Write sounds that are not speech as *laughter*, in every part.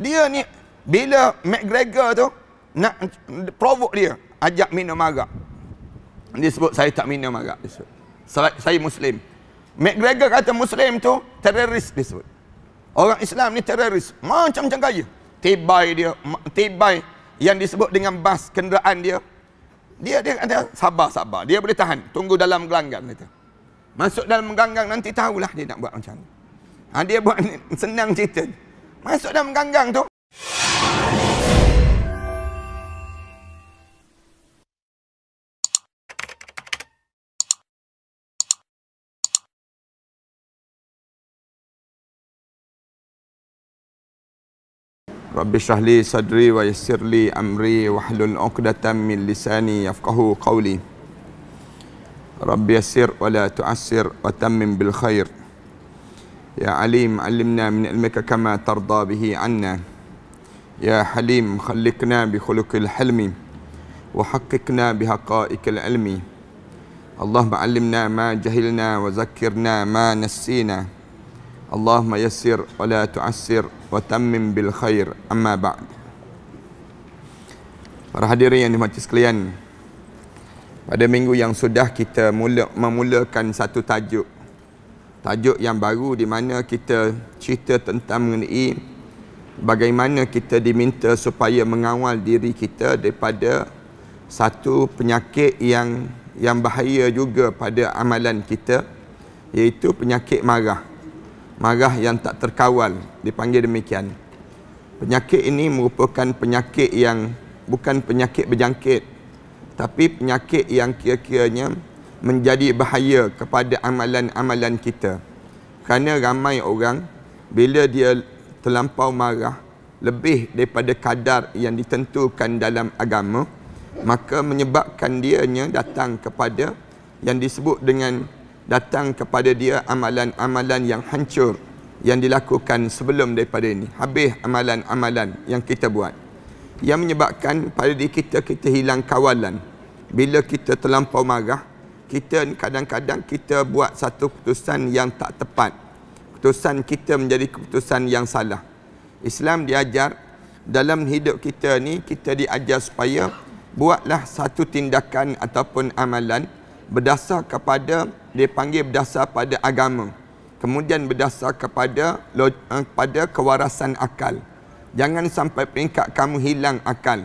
Dia ni bila McGregor tu nak provoke dia, ajak minum arak. Dia sebut saya tak minum arak. Sebab saya Muslim. McGregor kata Muslim tu teroris dia sebut. Orang Islam ni teroris. Macam-macam gaya. Tibai dia, tibai yang disebut dengan bas kenderaan dia. Dia dia ada sabar-sabar. Dia boleh tahan. Tunggu dalam gelanggang kata. Masuk dalam gelanggang nanti tahulah dia nak buat macam mana. Ha, dia buat *laughs* senang cerita. Masuk dalam ganggang tu. رب اشرح لي صدري ويسر لي أمري واحلل عقدة من لساني يفقه قولي رب يسر ولا تعسر وتمم بالخير يا عليم علمنا من علمك كما ترضى به عنا يا حليم خلقنا بخلق الحلم وحققنا بحقائق العلم اللهم علمنا ما جهلنا وذكرنا ما نسينا اللهم يسر ولا تعسر وتمم بالخير أما بعد Para hadirin yang dimati sekalian Pada minggu yang sudah kita mula, memulakan satu tajuk tajuk yang baru di mana kita cerita tentang mengenai bagaimana kita diminta supaya mengawal diri kita daripada satu penyakit yang yang bahaya juga pada amalan kita iaitu penyakit marah marah yang tak terkawal dipanggil demikian penyakit ini merupakan penyakit yang bukan penyakit berjangkit tapi penyakit yang kira-kiranya kira kiranya menjadi bahaya kepada amalan-amalan kita. Kerana ramai orang bila dia terlampau marah lebih daripada kadar yang ditentukan dalam agama, maka menyebabkan dia dianya datang kepada yang disebut dengan datang kepada dia amalan-amalan yang hancur yang dilakukan sebelum daripada ini. Habis amalan-amalan yang kita buat. Yang menyebabkan pada diri kita, kita hilang kawalan. Bila kita terlampau marah, kita kadang-kadang kita buat satu keputusan yang tak tepat. Keputusan kita menjadi keputusan yang salah. Islam diajar dalam hidup kita ni kita diajar supaya buatlah satu tindakan ataupun amalan berdasar kepada dia panggil berdasar pada agama. Kemudian berdasar kepada kepada eh, kewarasan akal. Jangan sampai peringkat kamu hilang akal.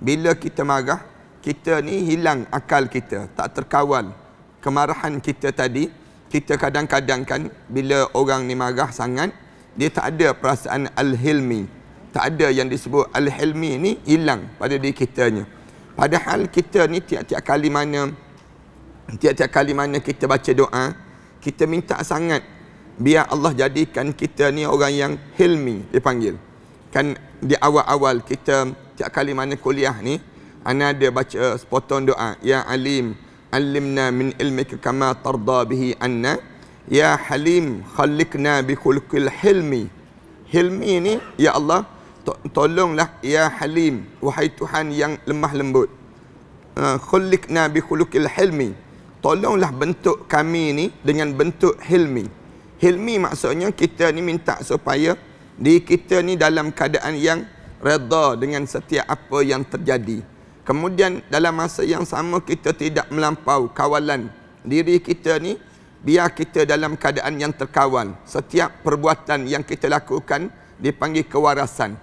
Bila kita marah, kita ni hilang akal kita, tak terkawal kemarahan kita tadi kita kadang-kadang kan bila orang ni marah sangat dia tak ada perasaan al-hilmi tak ada yang disebut al-hilmi ni hilang pada diri kita kitanya padahal kita ni tiap-tiap kali mana tiap-tiap kali mana kita baca doa kita minta sangat biar Allah jadikan kita ni orang yang hilmi dipanggil kan di awal-awal kita tiap kali mana kuliah ni ana ada baca sepotong doa ya alim علمنا من علمك كما ترضى به عنا يا حليم خلقنا بخلق الحلم حلمي ini ya Allah tolonglah ya halim wahai tuhan yang lemah lembut ha, khulikna bi khuluqil hilmi tolonglah bentuk kami ni dengan bentuk hilmi hilmi maksudnya kita ni minta supaya di kita ni dalam keadaan yang redha dengan setiap apa yang terjadi Kemudian dalam masa yang sama kita tidak melampau kawalan diri kita ni biar kita dalam keadaan yang terkawal. Setiap perbuatan yang kita lakukan dipanggil kewarasan.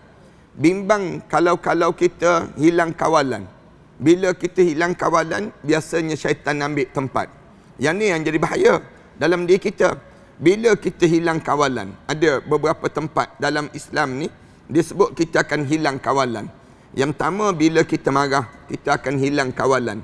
Bimbang kalau-kalau kita hilang kawalan. Bila kita hilang kawalan, biasanya syaitan ambil tempat. Yang ni yang jadi bahaya dalam diri kita. Bila kita hilang kawalan, ada beberapa tempat dalam Islam ni disebut kita akan hilang kawalan. Yang pertama bila kita marah Kita akan hilang kawalan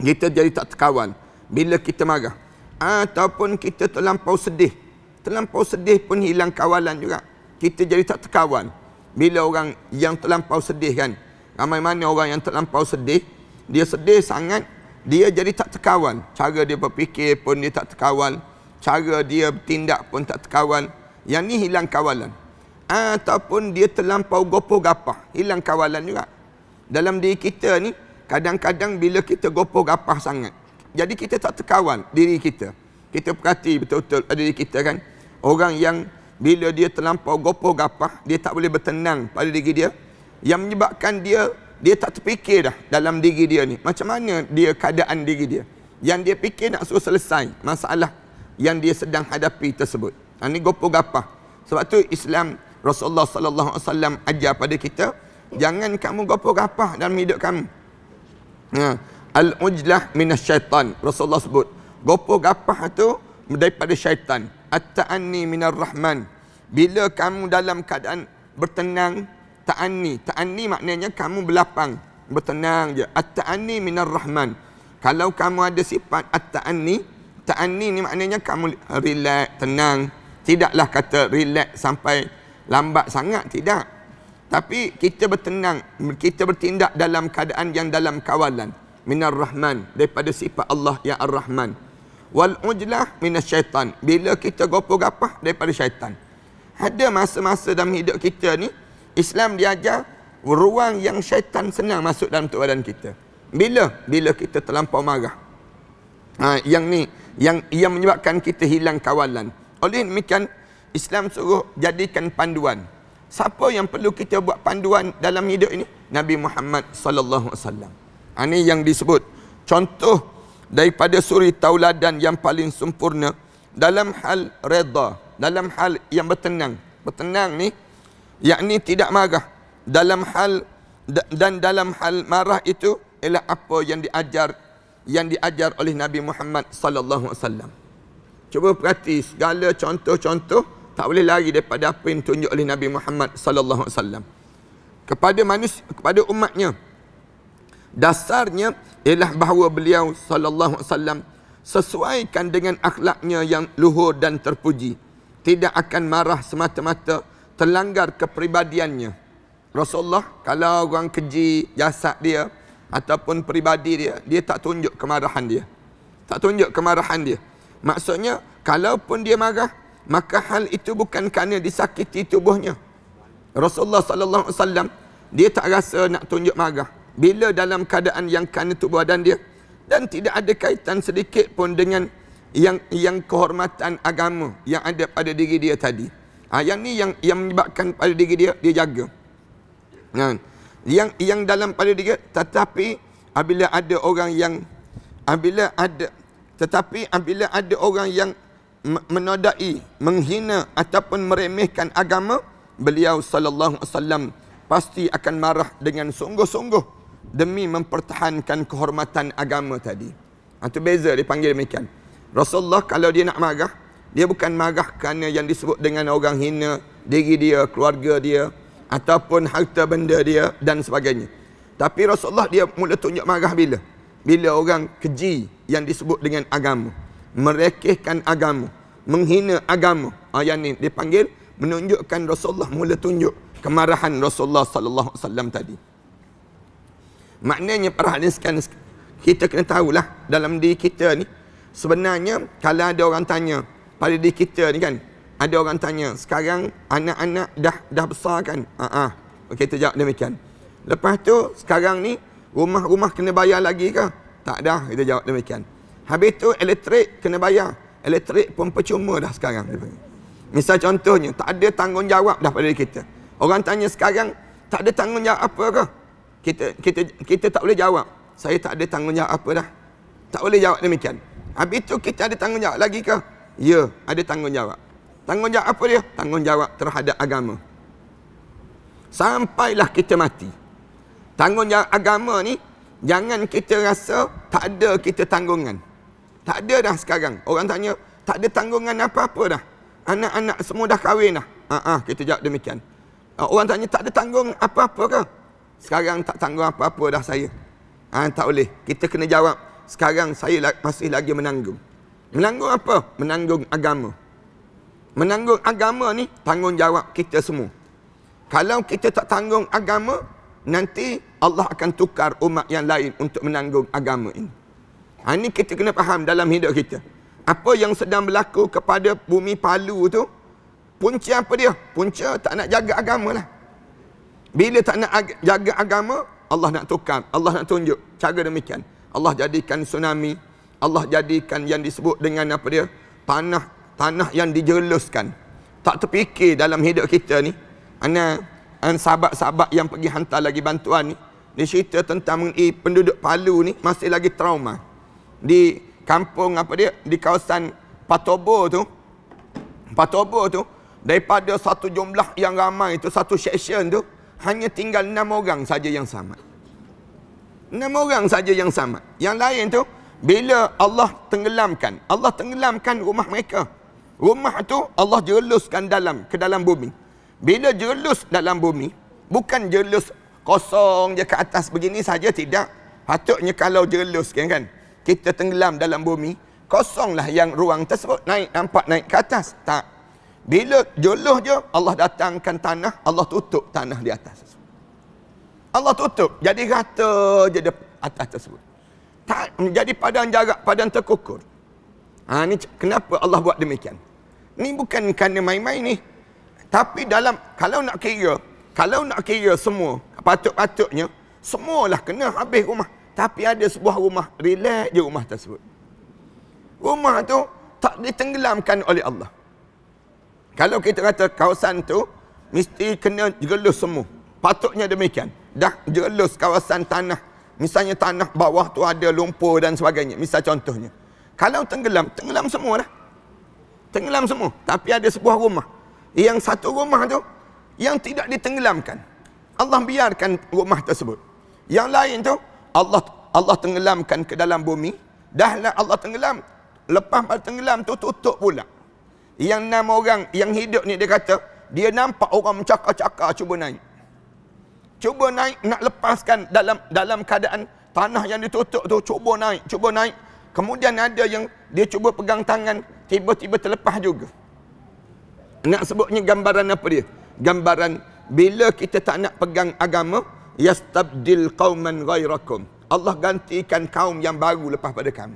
Kita jadi tak terkawal Bila kita marah Ataupun kita terlampau sedih Terlampau sedih pun hilang kawalan juga Kita jadi tak terkawal Bila orang yang terlampau sedih kan Ramai mana orang yang terlampau sedih Dia sedih sangat Dia jadi tak terkawal Cara dia berfikir pun dia tak terkawal Cara dia bertindak pun tak terkawal Yang ni hilang kawalan ataupun dia terlampau gopoh-gapah, hilang kawalan juga. Dalam diri kita ni, kadang-kadang bila kita gopoh-gapah sangat, jadi kita tak terkawal diri kita. Kita perhati betul-betul eh, diri kita kan. Orang yang bila dia terlampau gopoh-gapah, dia tak boleh bertenang pada diri dia. Yang menyebabkan dia, dia tak terfikir dah dalam diri dia ni. Macam mana dia keadaan diri dia. Yang dia fikir nak suruh selesai masalah yang dia sedang hadapi tersebut. Ini ha, gopoh-gapah. Sebab tu Islam Rasulullah sallallahu alaihi wasallam ajar pada kita, jangan kamu gapo-gapah dalam hidup kamu. Ha, al-ujlah minasyaitan. Rasulullah sebut, gapo-gapah tu daripada syaitan. At-ta'anni minar rahman. Bila kamu dalam keadaan bertenang, taani taani maknanya kamu berlapang, bertenang je. At-ta'anni minar rahman. Kalau kamu ada sifat at taani ni maknanya kamu relax, tenang. Tidaklah kata relax sampai lambat sangat tidak tapi kita bertenang kita bertindak dalam keadaan yang dalam kawalan minar rahman daripada sifat Allah yang ar-rahman wal ujlah minas syaitan bila kita gopoh-gapah daripada syaitan ada masa-masa dalam hidup kita ni Islam diajar ruang yang syaitan senang masuk dalam tubuh badan kita bila bila kita terlampau marah ha, yang ni yang yang menyebabkan kita hilang kawalan oleh demikian Islam suruh jadikan panduan. Siapa yang perlu kita buat panduan dalam hidup ini? Nabi Muhammad sallallahu alaihi wasallam. Ini ha, yang disebut contoh daripada suri tauladan yang paling sempurna dalam hal redha, dalam hal yang bertenang. Bertenang ni yakni tidak marah. Dalam hal dan dalam hal marah itu ialah apa yang diajar yang diajar oleh Nabi Muhammad sallallahu alaihi wasallam. Cuba perhati segala contoh-contoh tak boleh lari daripada apa yang tunjuk oleh Nabi Muhammad sallallahu alaihi wasallam kepada manusia kepada umatnya dasarnya ialah bahawa beliau sallallahu alaihi wasallam sesuaikan dengan akhlaknya yang luhur dan terpuji tidak akan marah semata-mata terlanggar kepribadiannya Rasulullah kalau orang keji jasad dia ataupun peribadi dia dia tak tunjuk kemarahan dia tak tunjuk kemarahan dia maksudnya kalaupun dia marah maka hal itu bukan kerana disakiti tubuhnya. Rasulullah sallallahu alaihi wasallam dia tak rasa nak tunjuk marah bila dalam keadaan yang kerana tubuh badan dia dan tidak ada kaitan sedikit pun dengan yang yang kehormatan agama yang ada pada diri dia tadi. Ha, yang ni yang yang menyebabkan pada diri dia dia jaga. Ha. Yang yang dalam pada diri tetapi apabila ada orang yang apabila ada tetapi apabila ada orang yang menodai, menghina ataupun meremehkan agama, beliau sallallahu alaihi wasallam pasti akan marah dengan sungguh-sungguh demi mempertahankan kehormatan agama tadi. Itu ha, beza dipanggil demikian. Rasulullah kalau dia nak marah, dia bukan marah kerana yang disebut dengan orang hina diri dia, keluarga dia ataupun harta benda dia dan sebagainya. Tapi Rasulullah dia mula tunjuk marah bila? Bila orang keji yang disebut dengan agama merekehkan agama, menghina agama. Ayat ni dipanggil menunjukkan Rasulullah mula tunjuk kemarahan Rasulullah sallallahu alaihi wasallam tadi. Maknanya perhatikan kita kena tahulah dalam diri kita ni sebenarnya kalau ada orang tanya pada diri kita ni kan ada orang tanya sekarang anak-anak dah dah besar kan ah, uh-huh. okey demikian lepas tu sekarang ni rumah-rumah kena bayar lagi ke tak dah kita jawab demikian Habis tu elektrik kena bayar. Elektrik pun percuma dah sekarang. Misal contohnya, tak ada tanggungjawab dah pada kita. Orang tanya sekarang, tak ada tanggungjawab apa ke? Kita, kita, kita tak boleh jawab. Saya tak ada tanggungjawab apa dah. Tak boleh jawab demikian. Habis tu kita ada tanggungjawab lagi ke? Ya, ada tanggungjawab. Tanggungjawab apa dia? Tanggungjawab terhadap agama. Sampailah kita mati. Tanggungjawab agama ni, jangan kita rasa tak ada kita tanggungan. Tak ada dah sekarang. Orang tanya, tak ada tanggungan apa-apa dah. Anak-anak semua dah kahwin dah. Haa, uh kita jawab demikian. Ha, orang tanya, tak ada tanggung apa-apa ke? Sekarang tak tanggung apa-apa dah saya. Ah tak boleh. Kita kena jawab, sekarang saya masih lagi menanggung. Menanggung apa? Menanggung agama. Menanggung agama ni tanggungjawab kita semua. Kalau kita tak tanggung agama, nanti Allah akan tukar umat yang lain untuk menanggung agama ini. Ha, ini kita kena faham dalam hidup kita. Apa yang sedang berlaku kepada bumi palu tu, punca apa dia? Punca tak nak jaga agama lah. Bila tak nak ag- jaga agama, Allah nak tukar, Allah nak tunjuk. Cara demikian. Allah jadikan tsunami, Allah jadikan yang disebut dengan apa dia? Tanah tanah yang dijeluskan. Tak terfikir dalam hidup kita ni. Ana, an sahabat-sahabat yang pergi hantar lagi bantuan ni, dia cerita tentang eh, penduduk palu ni masih lagi trauma di kampung apa dia di kawasan Patobo tu Patobo tu daripada satu jumlah yang ramai itu satu section tu hanya tinggal enam orang saja yang sama enam orang saja yang sama yang lain tu bila Allah tenggelamkan Allah tenggelamkan rumah mereka rumah tu Allah jeluskan dalam ke dalam bumi bila jelus dalam bumi bukan jelus kosong je ke atas begini saja tidak patutnya kalau jelus kan kan kita tenggelam dalam bumi, kosonglah yang ruang tersebut, naik nampak naik ke atas. Tak. Bila joloh je, Allah datangkan tanah, Allah tutup tanah di atas. Allah tutup, jadi rata je di atas tersebut. Tak, jadi padang jarak, padang terkukur. Ha, ni, kenapa Allah buat demikian? Ni bukan kerana main-main ni. Tapi dalam, kalau nak kira, kalau nak kira semua, patut-patutnya, semualah kena habis rumah. Tapi ada sebuah rumah Relax je rumah tersebut Rumah tu tak ditenggelamkan oleh Allah Kalau kita kata kawasan tu Mesti kena gelus semua Patutnya demikian Dah gelus kawasan tanah Misalnya tanah bawah tu ada lumpur dan sebagainya Misal contohnya Kalau tenggelam, tenggelam semua lah Tenggelam semua Tapi ada sebuah rumah Yang satu rumah tu Yang tidak ditenggelamkan Allah biarkan rumah tersebut Yang lain tu Allah Allah tenggelamkan ke dalam bumi dah lah Allah tenggelam lepas pada tenggelam tu tutup pula yang enam orang yang hidup ni dia kata dia nampak orang mencakar-cakar cuba naik cuba naik nak lepaskan dalam dalam keadaan tanah yang ditutup tu cuba naik cuba naik kemudian ada yang dia cuba pegang tangan tiba-tiba terlepas juga nak sebutnya gambaran apa dia gambaran bila kita tak nak pegang agama yastabdil qauman ghairakum. Allah gantikan kaum yang baru lepas pada kamu.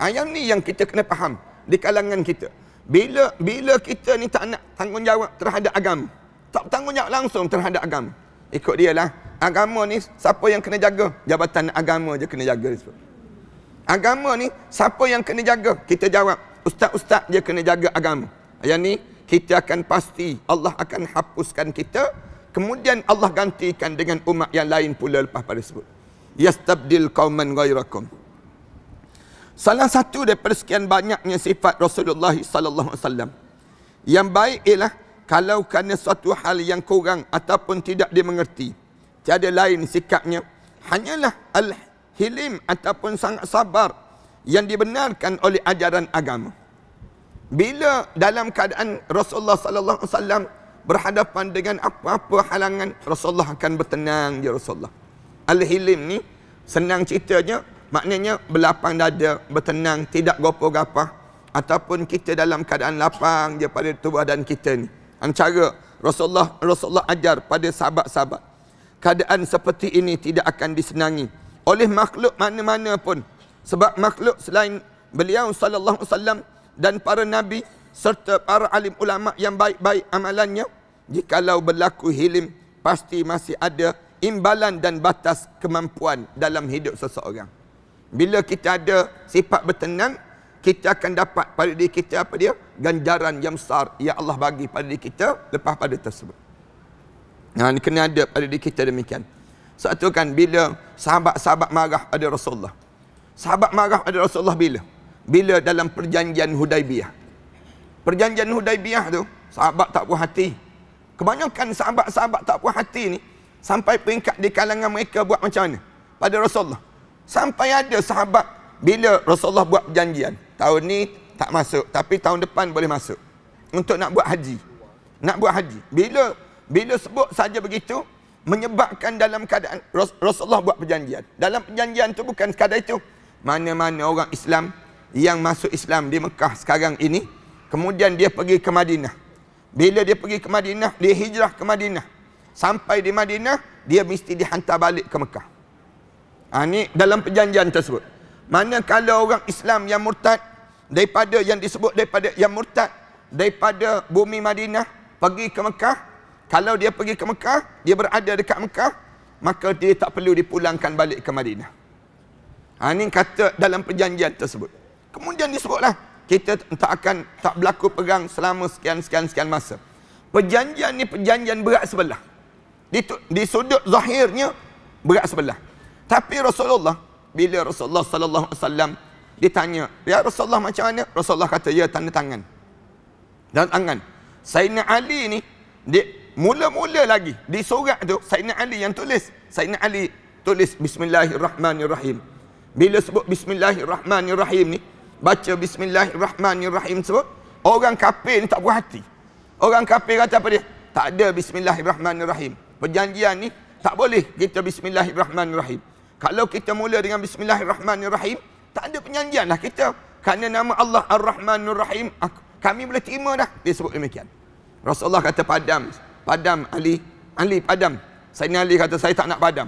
Ayat ha, ni yang kita kena faham di kalangan kita. Bila bila kita ni tak nak tanggungjawab terhadap agama. Tak tanggungjawab langsung terhadap agama. Ikut dia lah. Agama ni siapa yang kena jaga? Jabatan agama je kena jaga. Agama ni siapa yang kena jaga? Kita jawab. Ustaz-ustaz dia kena jaga agama. Yang ni kita akan pasti Allah akan hapuskan kita Kemudian Allah gantikan dengan umat yang lain pula lepas pada sebut. Yastabdil qauman gairakum. Salah satu daripada sekian banyaknya sifat Rasulullah sallallahu alaihi wasallam yang baik ialah kalau kerana suatu hal yang kurang ataupun tidak dimengerti. Tiada lain sikapnya hanyalah al-hilim ataupun sangat sabar yang dibenarkan oleh ajaran agama. Bila dalam keadaan Rasulullah sallallahu alaihi wasallam berhadapan dengan apa-apa halangan Rasulullah akan bertenang ya Rasulullah Al-Hilim ni senang ceritanya maknanya berlapang dada bertenang tidak gopoh-gapah ataupun kita dalam keadaan lapang dia pada tubuh dan kita ni antara Rasulullah Rasulullah ajar pada sahabat-sahabat keadaan seperti ini tidak akan disenangi oleh makhluk mana-mana pun sebab makhluk selain beliau sallallahu alaihi wasallam dan para nabi serta para alim ulama yang baik-baik amalannya Jikalau berlaku hilim, pasti masih ada imbalan dan batas kemampuan dalam hidup seseorang. Bila kita ada sifat bertenang, kita akan dapat pada diri kita apa dia? Ganjaran yang besar yang Allah bagi pada diri kita lepas pada tersebut. Dan ha, kena ada pada diri kita demikian. Satu kan bila sahabat-sahabat marah pada Rasulullah. Sahabat marah pada Rasulullah bila? Bila dalam perjanjian Hudaibiyah. Perjanjian Hudaibiyah tu, sahabat tak puas hati. Kebanyakan sahabat-sahabat tak puas hati ni sampai peringkat di kalangan mereka buat macam mana? Pada Rasulullah. Sampai ada sahabat bila Rasulullah buat perjanjian, tahun ni tak masuk tapi tahun depan boleh masuk untuk nak buat haji. Nak buat haji. Bila bila sebut saja begitu menyebabkan dalam keadaan Rasulullah buat perjanjian. Dalam perjanjian tu bukan sekadar itu. Mana-mana orang Islam yang masuk Islam di Mekah sekarang ini kemudian dia pergi ke Madinah bila dia pergi ke Madinah, dia hijrah ke Madinah. Sampai di Madinah, dia mesti dihantar balik ke Mekah. Ha, ini dalam perjanjian tersebut. Mana kalau orang Islam yang murtad, daripada yang disebut daripada yang murtad, daripada bumi Madinah, pergi ke Mekah, kalau dia pergi ke Mekah, dia berada dekat Mekah, maka dia tak perlu dipulangkan balik ke Madinah. Ha, ini kata dalam perjanjian tersebut. Kemudian disebutlah, kita tak akan tak berlaku perang selama sekian sekian sekian masa. Perjanjian ni perjanjian berat sebelah. Di, di sudut zahirnya berat sebelah. Tapi Rasulullah bila Rasulullah sallallahu alaihi wasallam ditanya, "Ya Rasulullah macam mana?" Rasulullah kata, "Ya tanda tangan." dan tangan. Sayyidina Ali ni dia mula-mula lagi di surat tu Sayyidina Ali yang tulis. Sayyidina Ali tulis Bismillahirrahmanirrahim. Bila sebut Bismillahirrahmanirrahim ni, baca bismillahirrahmanirrahim sebut orang kafir ni tak puas hati orang kafir kata apa dia tak ada bismillahirrahmanirrahim perjanjian ni tak boleh kita bismillahirrahmanirrahim kalau kita mula dengan bismillahirrahmanirrahim tak ada perjanjian lah kita kerana nama Allah ar-rahmanirrahim kami boleh terima dah dia sebut demikian Rasulullah kata padam padam Ali Ali padam saya ni Ali kata saya tak nak padam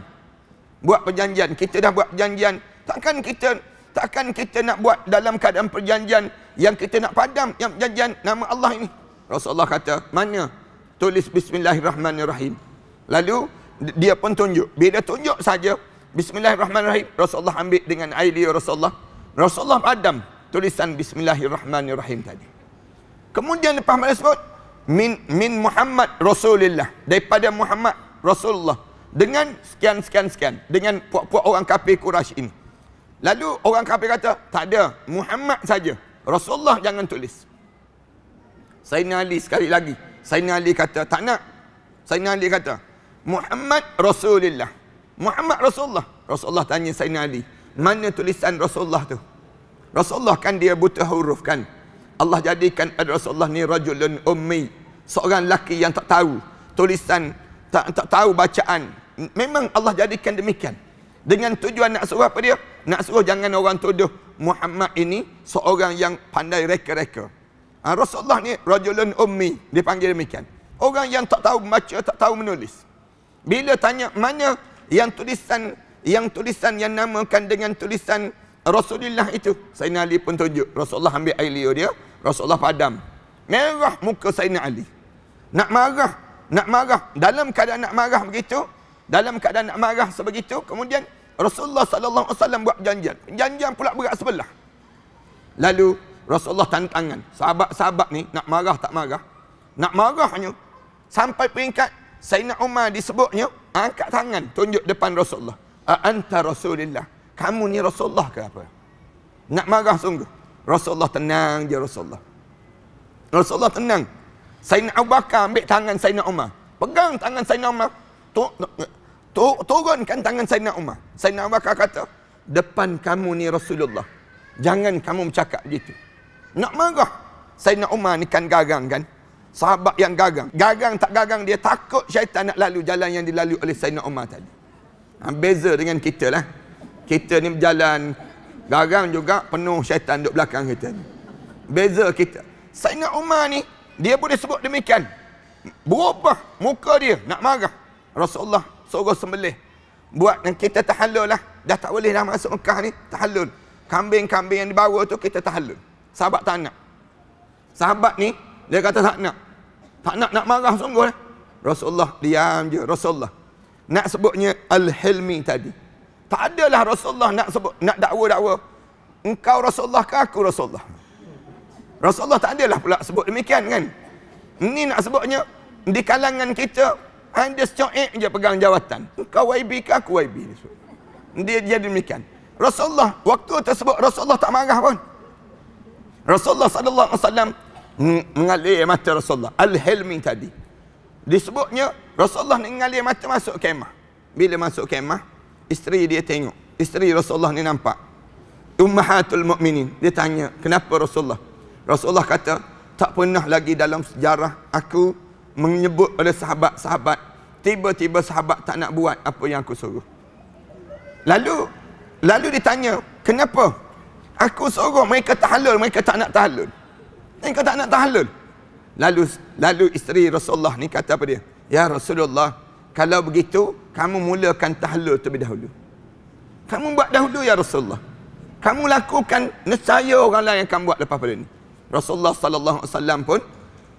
buat perjanjian kita dah buat perjanjian takkan kita takkan kita nak buat dalam keadaan perjanjian yang kita nak padam yang perjanjian nama Allah ini Rasulullah kata mana tulis bismillahirrahmanirrahim lalu dia pun tunjuk bila tunjuk saja bismillahirrahmanirrahim Rasulullah ambil dengan air liur Rasulullah Rasulullah padam tulisan bismillahirrahmanirrahim tadi kemudian lepas mana sebut min min Muhammad Rasulillah daripada Muhammad Rasulullah dengan sekian sekian sekian dengan puak-puak orang kafir Quraisy ini Lalu orang kafir kata, tak ada. Muhammad saja. Rasulullah jangan tulis. Sayyidina Ali sekali lagi. Sayyidina Ali kata, tak nak. Sayyidina Ali kata, Muhammad Rasulullah. Muhammad Rasulullah. Rasulullah tanya Sayyidina Ali, mana tulisan Rasulullah tu? Rasulullah kan dia buta huruf kan? Allah jadikan pada Rasulullah ni rajulun ummi. Seorang lelaki yang tak tahu tulisan, tak, tak tahu bacaan. Memang Allah jadikan demikian. Dengan tujuan nak suruh apa dia? nak suruh jangan orang tuduh Muhammad ini seorang yang pandai reka-reka. Ha, Rasulullah ni rajulun ummi dipanggil demikian. Orang yang tak tahu baca, tak tahu menulis. Bila tanya mana yang tulisan yang tulisan yang namakan dengan tulisan Rasulullah itu, Sayyidina Ali pun tunjuk. Rasulullah ambil air liur dia, Rasulullah padam. Merah muka Sayyidina Ali. Nak marah, nak marah. Dalam keadaan nak marah begitu, dalam keadaan nak marah sebegitu, kemudian Rasulullah sallallahu alaihi wasallam buat perjanjian. Perjanjian pula berat sebelah. Lalu Rasulullah tanda tangan. Sahabat-sahabat ni nak marah tak marah. Nak marahnya sampai peringkat Sayyidina Umar disebutnya angkat tangan tunjuk depan Rasulullah. A anta Rasulillah. Kamu ni Rasulullah ke apa? Nak marah sungguh. Rasulullah tenang je Rasulullah. Rasulullah tenang. Sayyidina Abu Bakar ambil tangan Sayyidina Umar. Pegang tangan Sayyidina Umar. Tuk, turunkan tangan Sayyidina Umar. Sayyidina Abu Bakar kata, depan kamu ni Rasulullah. Jangan kamu bercakap begitu. Nak marah. Sayyidina Umar ni kan garang kan? Sahabat yang garang. Garang tak garang dia takut syaitan nak lalu jalan yang dilalui oleh Sayyidina Umar tadi. Ha, beza dengan kita lah. Kita ni berjalan garang juga penuh syaitan duduk belakang kita ni. Beza kita. Sayyidina Umar ni dia boleh sebut demikian. Berubah muka dia nak marah. Rasulullah suruh sembelih. Buat dengan kita tahallul lah. Dah tak boleh dah masuk Mekah ni, tahallul. Kambing-kambing yang dibawa tu kita tahallul. Sahabat tak nak. Sahabat ni, dia kata tak nak. Tak nak, nak marah sungguh lah. Rasulullah diam je, Rasulullah. Nak sebutnya Al-Hilmi tadi. Tak adalah Rasulullah nak sebut, nak dakwa-dakwa. Engkau Rasulullah ke aku Rasulullah? Rasulullah tak adalah pula sebut demikian kan? Ini nak sebutnya, di kalangan kita, anda secoek je pegang jawatan. Kau YB ke aku YB? Dia jadi demikian. Rasulullah waktu tersebut Rasulullah tak marah pun. Rasulullah sallallahu alaihi wasallam mengalir mata Rasulullah al-Helmi tadi. Disebutnya Rasulullah ni mengalir mata masuk kemah. Bila masuk kemah, isteri dia tengok. Isteri Rasulullah ni nampak. Ummahatul Mukminin dia tanya, "Kenapa Rasulullah?" Rasulullah kata, "Tak pernah lagi dalam sejarah aku menyebut oleh sahabat-sahabat tiba-tiba sahabat tak nak buat apa yang aku suruh lalu lalu ditanya kenapa aku suruh mereka tahallul mereka tak nak tahallul mereka tak nak tahallul lalu lalu isteri Rasulullah ni kata apa dia ya Rasulullah kalau begitu kamu mulakan tahallul terlebih dahulu kamu buat dahulu ya Rasulullah kamu lakukan nescaya orang lain kamu buat lepas pada ni Rasulullah sallallahu alaihi wasallam pun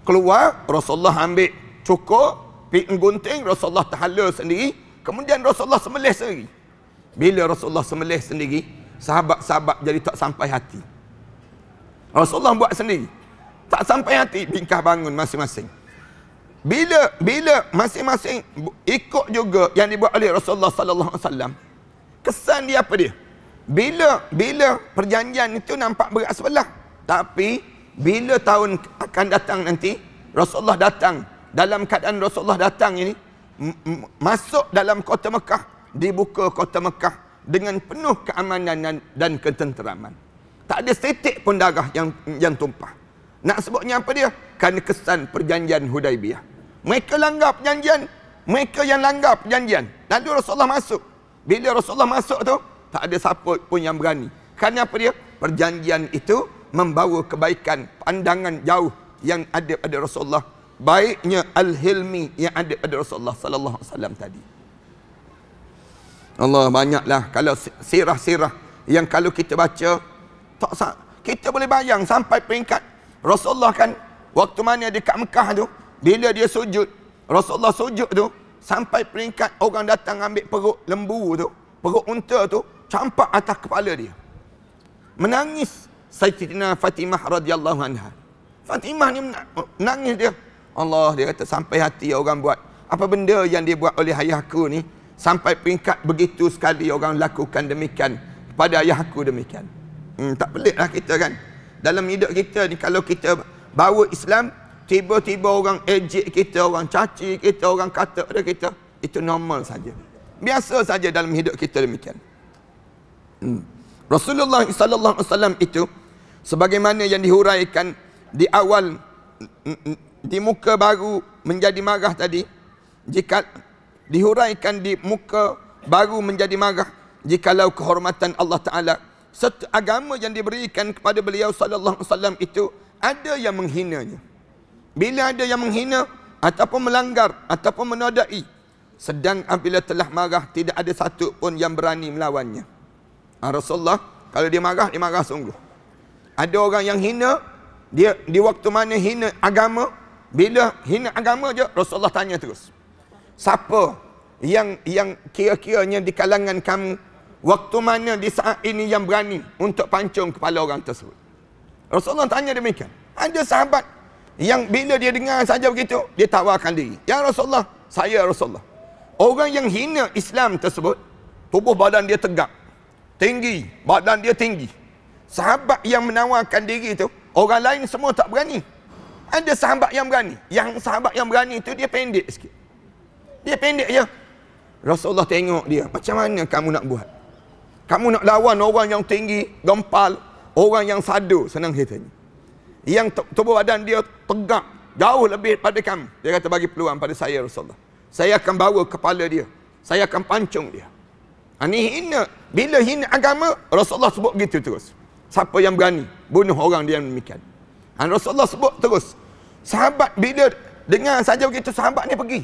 keluar Rasulullah ambil cukur pin gunting Rasulullah terhala sendiri kemudian Rasulullah semelih sendiri bila Rasulullah semelih sendiri sahabat-sahabat jadi tak sampai hati Rasulullah buat sendiri tak sampai hati bingkah bangun masing-masing bila bila masing-masing ikut juga yang dibuat oleh Rasulullah sallallahu alaihi wasallam kesan dia apa dia bila bila perjanjian itu nampak berat sebelah tapi bila tahun akan datang nanti Rasulullah datang dalam keadaan Rasulullah datang ini masuk dalam kota Mekah dibuka kota Mekah dengan penuh keamanan dan, dan ketenteraman tak ada setitik pun darah yang yang tumpah nak sebutnya apa dia kan kesan perjanjian Hudaibiyah mereka langgar perjanjian mereka yang langgar perjanjian lalu Rasulullah masuk bila Rasulullah masuk tu tak ada siapa pun yang berani kerana apa dia perjanjian itu membawa kebaikan pandangan jauh yang ada pada Rasulullah baiknya al-hilmi yang ada pada Rasulullah sallallahu alaihi wasallam tadi Allah banyaklah kalau sirah-sirah yang kalau kita baca tak sah. kita boleh bayang sampai peringkat Rasulullah kan waktu mana dekat Mekah tu bila dia sujud Rasulullah sujud tu sampai peringkat orang datang ambil perut lembu tu perut unta tu campak atas kepala dia menangis Sayyidina Fatimah radhiyallahu anha. Fatimah ni menangis dia. Allah dia kata sampai hati orang buat. Apa benda yang dia buat oleh ayahku ni sampai peringkat begitu sekali orang lakukan demikian pada ayahku demikian. Hmm, tak peliklah kita kan. Dalam hidup kita ni kalau kita bawa Islam tiba-tiba orang ejek kita, orang caci kita, orang kata pada kita, itu normal saja. Biasa saja dalam hidup kita demikian. Hmm. Rasulullah sallallahu alaihi wasallam itu sebagaimana yang dihuraikan di awal di muka baru menjadi marah tadi jika dihuraikan di muka baru menjadi marah jikalau kehormatan Allah taala satu agama yang diberikan kepada beliau sallallahu alaihi wasallam itu ada yang menghinanya bila ada yang menghina ataupun melanggar ataupun menodai sedang apabila telah marah tidak ada satu pun yang berani melawannya ah, Rasulullah kalau dia marah dia marah sungguh ada orang yang hina dia di waktu mana hina agama, bila hina agama je Rasulullah tanya terus. Siapa yang yang kira-kiranya di kalangan kamu waktu mana di saat ini yang berani untuk pancung kepala orang tersebut? Rasulullah tanya demikian. Ada sahabat yang bila dia dengar saja begitu, dia tawarkan diri. Ya Rasulullah, saya Rasulullah. Orang yang hina Islam tersebut, tubuh badan dia tegak, tinggi, badan dia tinggi sahabat yang menawarkan diri tu orang lain semua tak berani ada sahabat yang berani yang sahabat yang berani tu dia pendek sikit dia pendek je Rasulullah tengok dia macam mana kamu nak buat kamu nak lawan orang yang tinggi gempal orang yang sadu senang ceritanya yang tubuh badan dia tegak jauh lebih pada kamu dia kata bagi peluang pada saya Rasulullah saya akan bawa kepala dia saya akan pancung dia ini ah, hina bila hina agama Rasulullah sebut begitu terus siapa yang berani bunuh orang dia yang demikian. Dan ha, Rasulullah sebut terus. Sahabat bila dengar saja begitu sahabat ni pergi.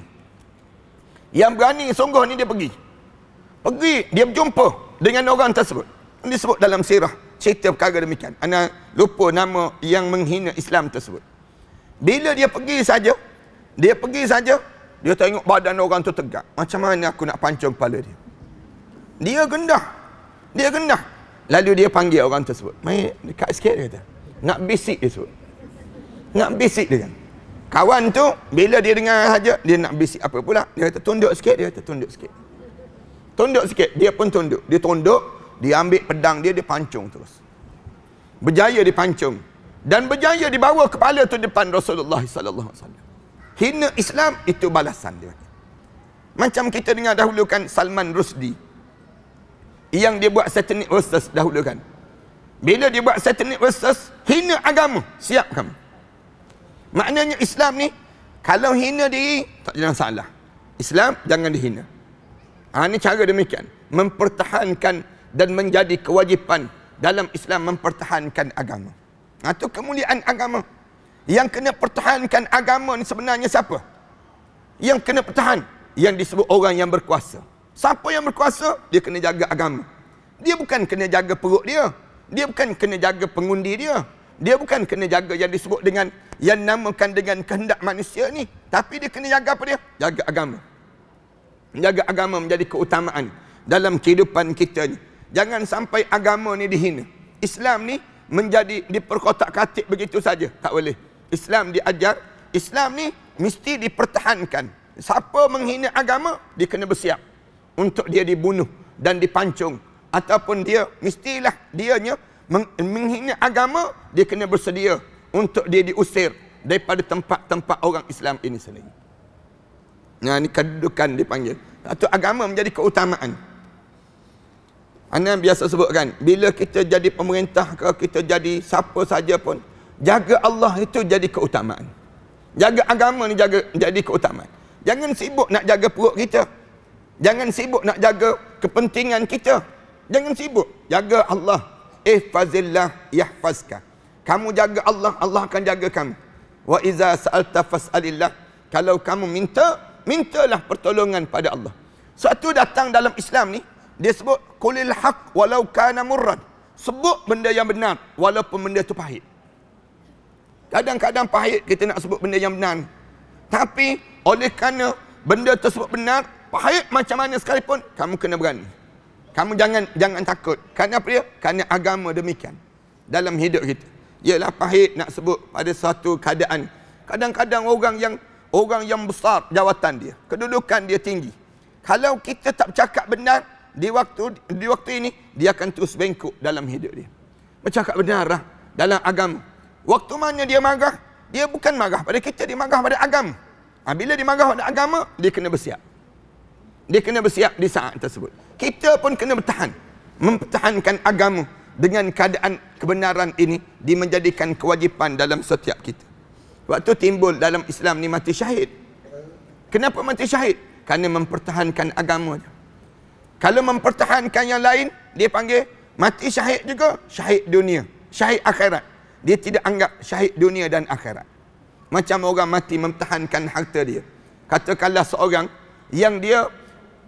Yang berani sungguh ni dia pergi. Pergi dia berjumpa dengan orang tersebut. Ini sebut dalam sirah cerita perkara demikian. Anda lupa nama yang menghina Islam tersebut. Bila dia pergi saja, dia pergi saja, dia tengok badan orang tu tegak. Macam mana aku nak pancung kepala dia? Dia gendah. Dia gendah. Lalu dia panggil orang tersebut. Mai dekat sikit dia kata. Nak bisik dia sebut. Nak bisik dia. Kawan tu bila dia dengar hajat dia nak bisik apa pula? Dia kata tunduk sikit, dia kata tunduk sikit. Tunduk sikit, dia pun tunduk. Dia tunduk, dia ambil pedang dia, dia pancung terus. Berjaya dipancung. Dan berjaya dibawa kepala tu depan Rasulullah Sallallahu Alaihi Wasallam. Hina Islam itu balasan dia. Macam kita dengar dahulukan Salman Rusdi yang dia buat satanic versus dahulu kan bila dia buat satanic versus hina agama siap kamu maknanya Islam ni kalau hina diri tak jangan salah Islam jangan dihina ha, ini cara demikian mempertahankan dan menjadi kewajipan dalam Islam mempertahankan agama atau ha, kemuliaan agama yang kena pertahankan agama ni sebenarnya siapa yang kena pertahan yang disebut orang yang berkuasa Siapa yang berkuasa, dia kena jaga agama. Dia bukan kena jaga perut dia. Dia bukan kena jaga pengundi dia. Dia bukan kena jaga yang disebut dengan yang namakan dengan kehendak manusia ni. Tapi dia kena jaga apa dia? Jaga agama. Jaga agama menjadi keutamaan dalam kehidupan kita ni. Jangan sampai agama ni dihina. Islam ni menjadi diperkotak-katik begitu saja. Tak boleh. Islam diajar. Islam ni mesti dipertahankan. Siapa menghina agama, dia kena bersiap untuk dia dibunuh dan dipancung ataupun dia mestilah dianya menghina agama dia kena bersedia untuk dia diusir daripada tempat-tempat orang Islam ini sendiri. Nah ini kedudukan dipanggil atau agama menjadi keutamaan. Anda biasa sebutkan bila kita jadi pemerintah ke kita jadi siapa saja pun jaga Allah itu jadi keutamaan. Jaga agama ni jaga jadi keutamaan. Jangan sibuk nak jaga perut kita. Jangan sibuk nak jaga kepentingan kita. Jangan sibuk. Jaga Allah. Eh fazillah yahfazka. Kamu jaga Allah, Allah akan jaga kamu. Wa iza sa'alta fas'alillah. Kalau kamu minta, mintalah pertolongan pada Allah. Suatu datang dalam Islam ni, dia sebut kulil haq walau kana murad. Sebut benda yang benar walaupun benda tu pahit. Kadang-kadang pahit kita nak sebut benda yang benar. Tapi oleh kerana benda tersebut benar, pahit macam mana sekalipun, kamu kena berani. Kamu jangan jangan takut. apa dia? Kerana agama demikian. Dalam hidup kita. Ialah pahit nak sebut pada suatu keadaan. Kadang-kadang orang yang orang yang besar jawatan dia. Kedudukan dia tinggi. Kalau kita tak cakap benar, di waktu di waktu ini, dia akan terus bengkok dalam hidup dia. Bercakap benar lah dalam agama. Waktu mana dia marah, dia bukan marah pada kita, dia marah pada agama. Ha, bila dia marah pada agama, dia kena bersiap. Dia kena bersiap di saat tersebut. Kita pun kena bertahan. Mempertahankan agama dengan keadaan kebenaran ini dimenjadikan kewajipan dalam setiap kita. Waktu timbul dalam Islam ni mati syahid. Kenapa mati syahid? Kerana mempertahankan agama dia. Kalau mempertahankan yang lain, dia panggil mati syahid juga, syahid dunia, syahid akhirat. Dia tidak anggap syahid dunia dan akhirat. Macam orang mati mempertahankan harta dia. Katakanlah seorang yang dia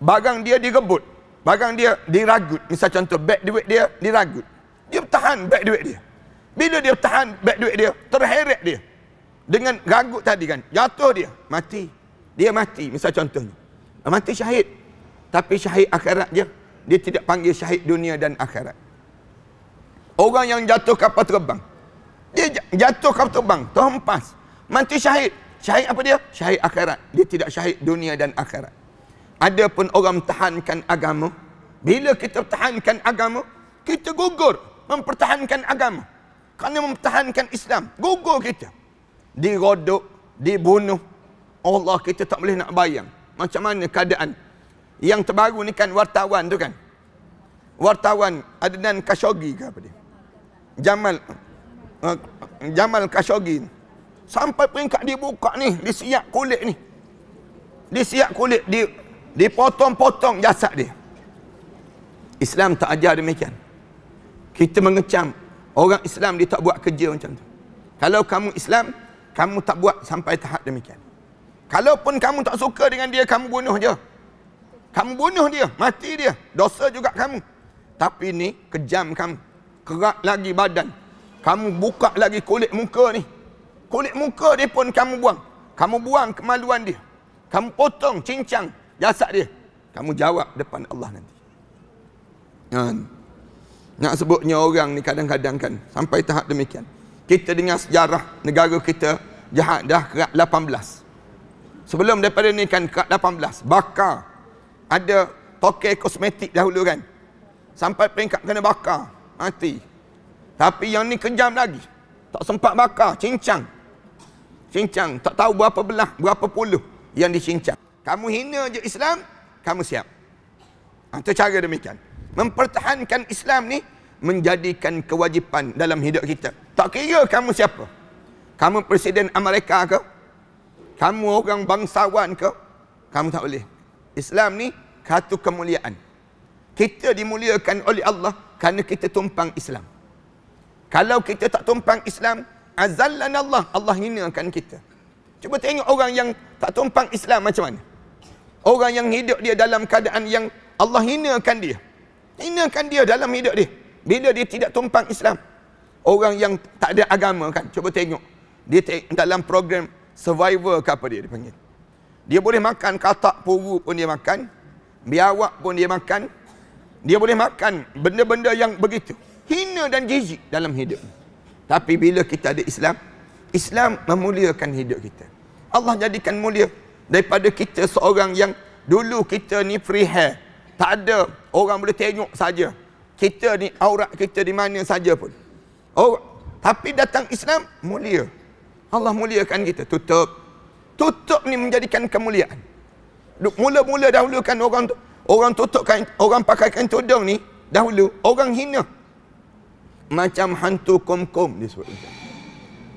barang dia direbut. Barang dia diragut. Misal contoh, beg duit dia diragut. Dia bertahan beg duit dia. Bila dia bertahan beg duit dia, terheret dia. Dengan ragut tadi kan, jatuh dia, mati. Dia mati, misal contohnya. Mati syahid. Tapi syahid akhirat dia, dia tidak panggil syahid dunia dan akhirat. Orang yang jatuh kapal terbang. Dia jatuh kapal terbang, terhempas. Mati syahid. Syahid apa dia? Syahid akhirat. Dia tidak syahid dunia dan akhirat. Ada pun orang mempertahankan agama. Bila kita pertahankan agama, kita gugur mempertahankan agama. Kerana mempertahankan Islam, gugur kita. Dirodok, dibunuh. Allah kita tak boleh nak bayang. Macam mana keadaan. Yang terbaru ni kan wartawan tu kan. Wartawan Adnan Khashoggi ke apa dia? Jamal. Eh, Jamal Khashoggi. Sampai peringkat dibuka ni, disiap kulit ni. Disiap kulit, di Dipotong-potong jasad dia. Islam tak ajar demikian. Kita mengecam orang Islam dia tak buat kerja macam tu. Kalau kamu Islam, kamu tak buat sampai tahap demikian. Kalaupun kamu tak suka dengan dia, kamu bunuh dia. Kamu bunuh dia, mati dia. Dosa juga kamu. Tapi ni kejam kamu. Kerak lagi badan. Kamu buka lagi kulit muka ni. Kulit muka dia pun kamu buang. Kamu buang kemaluan dia. Kamu potong cincang jasad dia. Kamu jawab depan Allah nanti. Kan? Nak sebutnya orang ni kadang-kadang kan sampai tahap demikian. Kita dengar sejarah negara kita jahat dah kerat 18. Sebelum daripada ni kan kerat 18. Bakar. Ada tokek kosmetik dahulu kan. Sampai peringkat kena bakar. Mati. Tapi yang ni kejam lagi. Tak sempat bakar. Cincang. Cincang. Tak tahu berapa belah, berapa puluh yang dicincang kamu hina je Islam, kamu siap. Itu ha, cara demikian. Mempertahankan Islam ni menjadikan kewajipan dalam hidup kita. Tak kira kamu siapa. Kamu Presiden Amerika ke? Kamu orang bangsawan ke? Kamu tak boleh. Islam ni kartu kemuliaan. Kita dimuliakan oleh Allah kerana kita tumpang Islam. Kalau kita tak tumpang Islam, azallan Allah, Allah hinakan kita. Cuba tengok orang yang tak tumpang Islam macam mana. Orang yang hidup dia dalam keadaan yang Allah hinakan dia. Hinakan dia dalam hidup dia. Bila dia tidak tumpang Islam. Orang yang tak ada agama kan. Cuba tengok. Dia te- dalam program survivor ke apa dia dipanggil. Dia boleh makan katak puru pun dia makan. Biawak pun dia makan. Dia boleh makan benda-benda yang begitu. Hina dan jijik dalam hidup. Tapi bila kita ada Islam. Islam memuliakan hidup kita. Allah jadikan mulia daripada kita seorang yang dulu kita ni free hair. Tak ada orang boleh tengok saja. Kita ni aurat kita di mana saja pun. Oh, tapi datang Islam mulia. Allah muliakan kita tutup. Tutup ni menjadikan kemuliaan. Mula-mula dahulu kan orang orang tutup kan orang pakai pakaikan tudung ni dahulu orang hina. Macam hantu kom-kom dia sebut.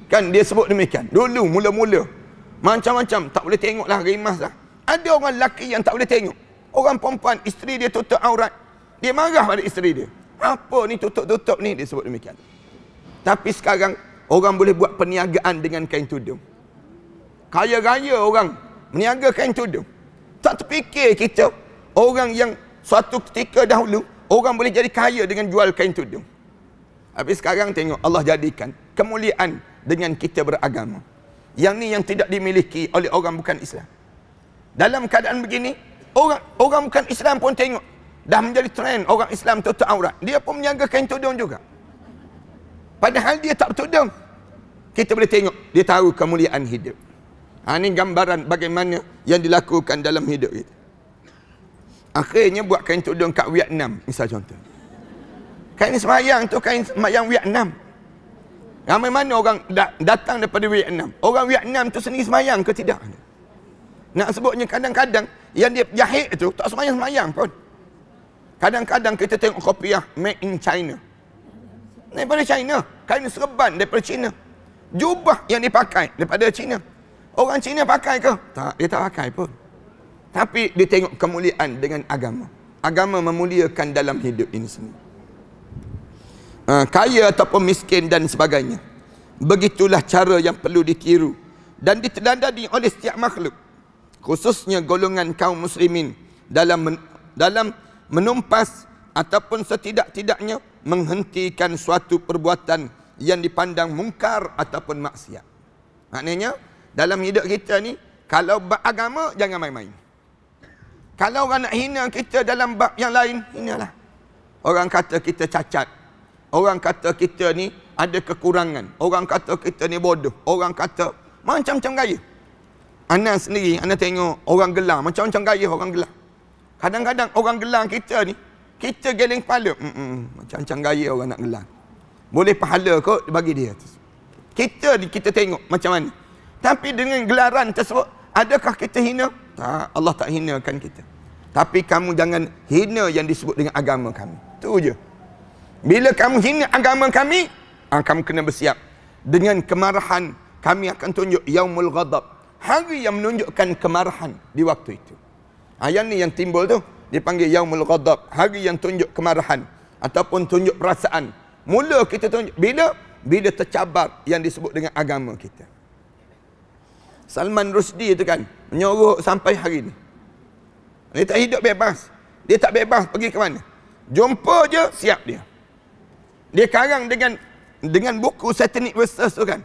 Kan dia sebut demikian. Dulu mula-mula macam-macam tak boleh tengok lah rimas lah. Ada orang lelaki yang tak boleh tengok. Orang perempuan, isteri dia tutup aurat. Dia marah pada isteri dia. Apa ni tutup-tutup ni? Dia sebut demikian. Tapi sekarang, orang boleh buat perniagaan dengan kain tudung. Kaya raya orang meniaga kain tudung. Tak terfikir kita, orang yang suatu ketika dahulu, orang boleh jadi kaya dengan jual kain tudung. Tapi sekarang tengok, Allah jadikan kemuliaan dengan kita beragama yang ni yang tidak dimiliki oleh orang bukan Islam. Dalam keadaan begini, orang orang bukan Islam pun tengok dah menjadi trend orang Islam tutup aurat. Dia pun menjaga kain tudung juga. Padahal dia tak bertudung. Kita boleh tengok dia tahu kemuliaan hidup. Ha, ini gambaran bagaimana yang dilakukan dalam hidup kita. Akhirnya buat kain tudung kat Vietnam, misal contoh. Kain semayang tu kain semayang Vietnam. Ramai mana orang datang daripada Vietnam? Orang Vietnam tu sendiri semayang ke tidak? Nak sebutnya kadang-kadang yang dia jahit tu tak semayang-semayang pun. Kadang-kadang kita tengok kopiah made in China. Daripada China. Kain serban daripada China. Jubah yang dipakai daripada China. Orang China pakai ke? Tak, dia tak pakai pun. Tapi dia tengok kemuliaan dengan agama. Agama memuliakan dalam hidup ini sendiri. Ha, kaya ataupun miskin dan sebagainya. Begitulah cara yang perlu ditiru dan diteladani oleh setiap makhluk. Khususnya golongan kaum muslimin dalam men dalam menumpas ataupun setidak-tidaknya menghentikan suatu perbuatan yang dipandang mungkar ataupun maksiat. Maknanya dalam hidup kita ni kalau agama jangan main-main. Kalau orang nak hina kita dalam bab yang lain, hinalah. Orang kata kita cacat, Orang kata kita ni ada kekurangan. Orang kata kita ni bodoh. Orang kata macam-macam gaya. Anak sendiri, anak tengok orang gelar. Macam-macam gaya orang gelar. Kadang-kadang orang gelar kita ni, kita geleng kepala. Mm-mm. Macam-macam gaya orang nak gelar. Boleh pahala kot bagi dia. Kita ni, kita tengok macam mana. Tapi dengan gelaran tersebut, adakah kita hina? Tak, Allah tak hinakan kita. Tapi kamu jangan hina yang disebut dengan agama kamu. Itu je. Bila kamu hina agama kami, ah, kamu kena bersiap. Dengan kemarahan, kami akan tunjuk yaumul ghadab. Hari yang menunjukkan kemarahan di waktu itu. Ayat ni yang timbul tu, dipanggil yaumul ghadab. Hari yang tunjuk kemarahan. Ataupun tunjuk perasaan. Mula kita tunjuk. Bila? Bila tercabar yang disebut dengan agama kita. Salman Rusdi itu kan, menyorok sampai hari ini. Dia tak hidup bebas. Dia tak bebas pergi ke mana. Jumpa je, siap dia. Dia karang dengan dengan buku satanic verses tu kan.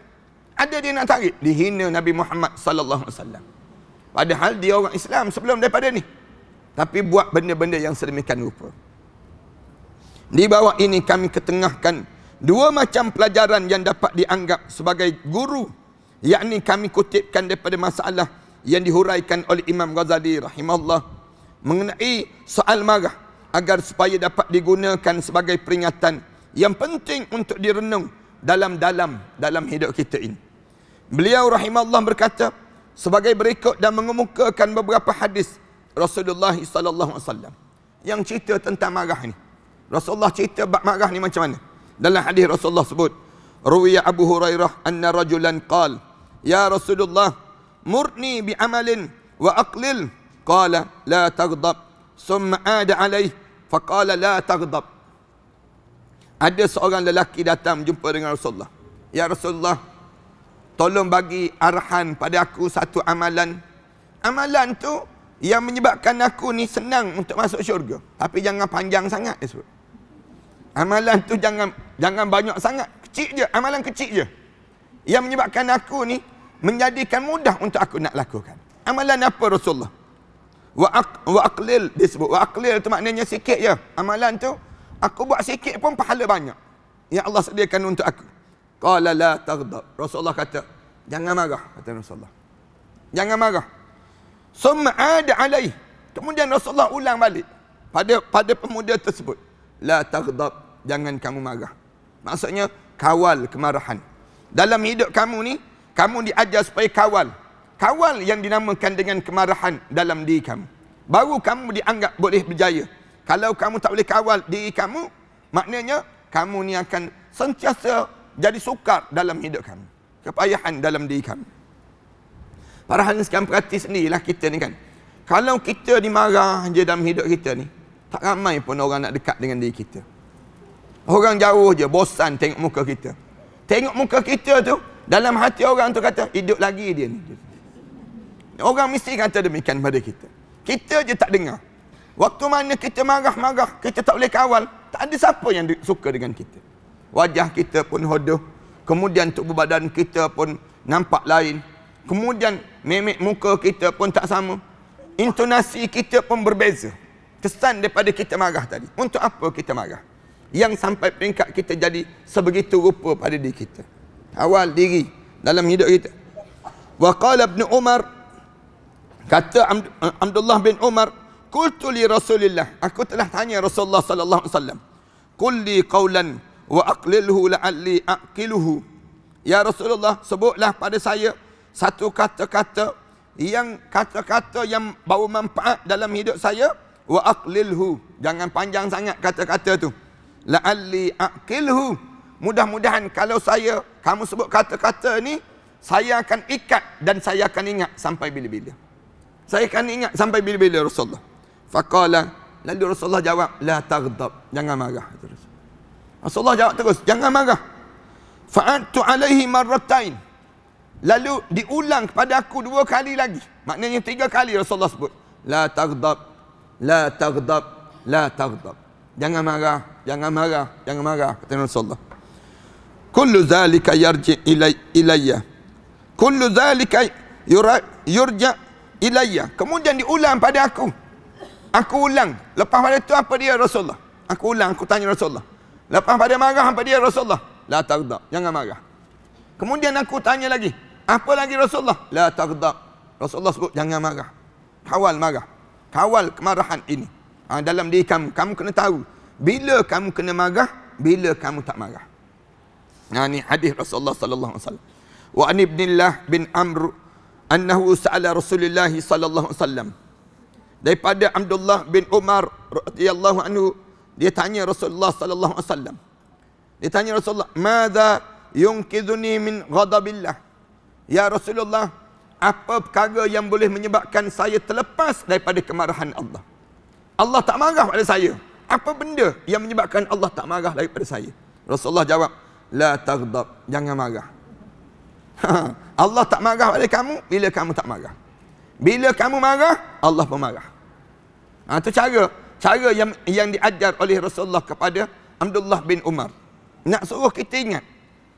Ada dia nak tarik dihina Nabi Muhammad sallallahu alaihi wasallam. Padahal dia orang Islam sebelum daripada ni. Tapi buat benda-benda yang sedemikian rupa. Di bawah ini kami ketengahkan dua macam pelajaran yang dapat dianggap sebagai guru yakni kami kutipkan daripada masalah yang dihuraikan oleh Imam Ghazali rahimahullah mengenai soal marah agar supaya dapat digunakan sebagai peringatan yang penting untuk direnung dalam-dalam dalam hidup kita ini. Beliau rahimahullah berkata sebagai berikut dan mengemukakan beberapa hadis Rasulullah sallallahu alaihi wasallam yang cerita tentang marah ni. Rasulullah cerita bab marah ni macam mana? Dalam hadis Rasulullah sebut, "Ruwiya Abu Hurairah anna rajulan qal, ya Rasulullah, murni bi amalin wa aqlil." Qala, "La taghdab." Summa ada alaih, faqala, "La taghdab." Ada seorang lelaki datang jumpa dengan Rasulullah. Ya Rasulullah, tolong bagi arahan pada aku satu amalan. Amalan tu yang menyebabkan aku ni senang untuk masuk syurga. Tapi jangan panjang sangat dia sebut. Amalan tu jangan jangan banyak sangat, kecil je, amalan kecil je. Yang menyebabkan aku ni menjadikan mudah untuk aku nak lakukan. Amalan apa Rasulullah? Wa aqlil disebut. Wa aqlil tu maknanya sikit je. Amalan tu Aku buat sikit pun pahala banyak. Yang Allah sediakan untuk aku. Qala la taghdab. Rasulullah kata, jangan marah kata Rasulullah. Jangan marah. Summa ada alaih. Kemudian Rasulullah ulang balik pada pada pemuda tersebut. La taghdab, jangan kamu marah. Maksudnya kawal kemarahan. Dalam hidup kamu ni, kamu diajar supaya kawal. Kawal yang dinamakan dengan kemarahan dalam diri kamu. Baru kamu dianggap boleh berjaya. Kalau kamu tak boleh kawal diri kamu, maknanya kamu ni akan sentiasa jadi sukar dalam hidup kamu. Kepayahan dalam diri kamu. Para hal sekarang perhati sendirilah kita ni kan. Kalau kita ni marah je dalam hidup kita ni, tak ramai pun orang nak dekat dengan diri kita. Orang jauh je, bosan tengok muka kita. Tengok muka kita tu, dalam hati orang tu kata, hidup lagi dia ni. Orang mesti kata demikian pada kita. Kita je tak dengar. Waktu mana kita marah-marah, kita tak boleh kawal. Tak ada siapa yang suka dengan kita. Wajah kita pun hodoh. Kemudian tubuh badan kita pun nampak lain. Kemudian memek muka kita pun tak sama. Intonasi kita pun berbeza. Kesan daripada kita marah tadi. Untuk apa kita marah? Yang sampai peringkat kita jadi sebegitu rupa pada diri kita. Awal diri dalam hidup kita. Wa qala ibn Umar. Kata Abdullah bin Umar. Qultu li Rasulillah. Aku telah tanya Rasulullah sallallahu alaihi wasallam. Qulli qawlan wa aqlilhu la'alli aqiluhu. Ya Rasulullah, sebutlah pada saya satu kata-kata yang kata-kata yang bawa manfaat dalam hidup saya wa aqlilhu. Jangan panjang sangat kata-kata tu. La'alli aqiluhu. Mudah-mudahan kalau saya kamu sebut kata-kata ni saya akan ikat dan saya akan ingat sampai bila-bila. Saya akan ingat sampai bila-bila Rasulullah. Fakala Lalu Rasulullah jawab La taghdab Jangan marah Rasulullah jawab terus Jangan marah Faatu alaihi marratain Lalu diulang kepada aku dua kali lagi Maknanya tiga kali Rasulullah sebut La taghdab La taghdab La taghdab Jangan marah Jangan marah Jangan marah Kata Rasulullah Kullu zalika yarji ilay, ilayya Kullu zalika yurja ilayya Kemudian diulang pada aku aku ulang lepas pada tu apa dia Rasulullah aku ulang aku tanya Rasulullah lepas pada marah apa dia Rasulullah la taghdab jangan marah kemudian aku tanya lagi apa lagi Rasulullah la taghdab Rasulullah sebut jangan marah kawal marah kawal kemarahan ini ha, dalam diri kamu kamu kena tahu bila kamu kena marah bila kamu tak marah nah ha, ni hadis Rasulullah sallallahu alaihi wasallam wa an ibnillah bin amr annahu sa'ala Rasulullah sallallahu alaihi wasallam daripada Abdullah bin Umar radhiyallahu anhu dia tanya Rasulullah sallallahu alaihi wasallam dia tanya Rasulullah madza yunqidhuni min ghadabillah ya Rasulullah apa perkara yang boleh menyebabkan saya terlepas daripada kemarahan Allah Allah tak marah pada saya apa benda yang menyebabkan Allah tak marah daripada saya Rasulullah jawab la taghdab jangan marah *laughs* ha, Allah tak marah pada kamu bila kamu tak marah bila kamu marah, Allah pun marah. Ha, itu cara. Cara yang yang diajar oleh Rasulullah kepada Abdullah bin Umar. Nak suruh kita ingat.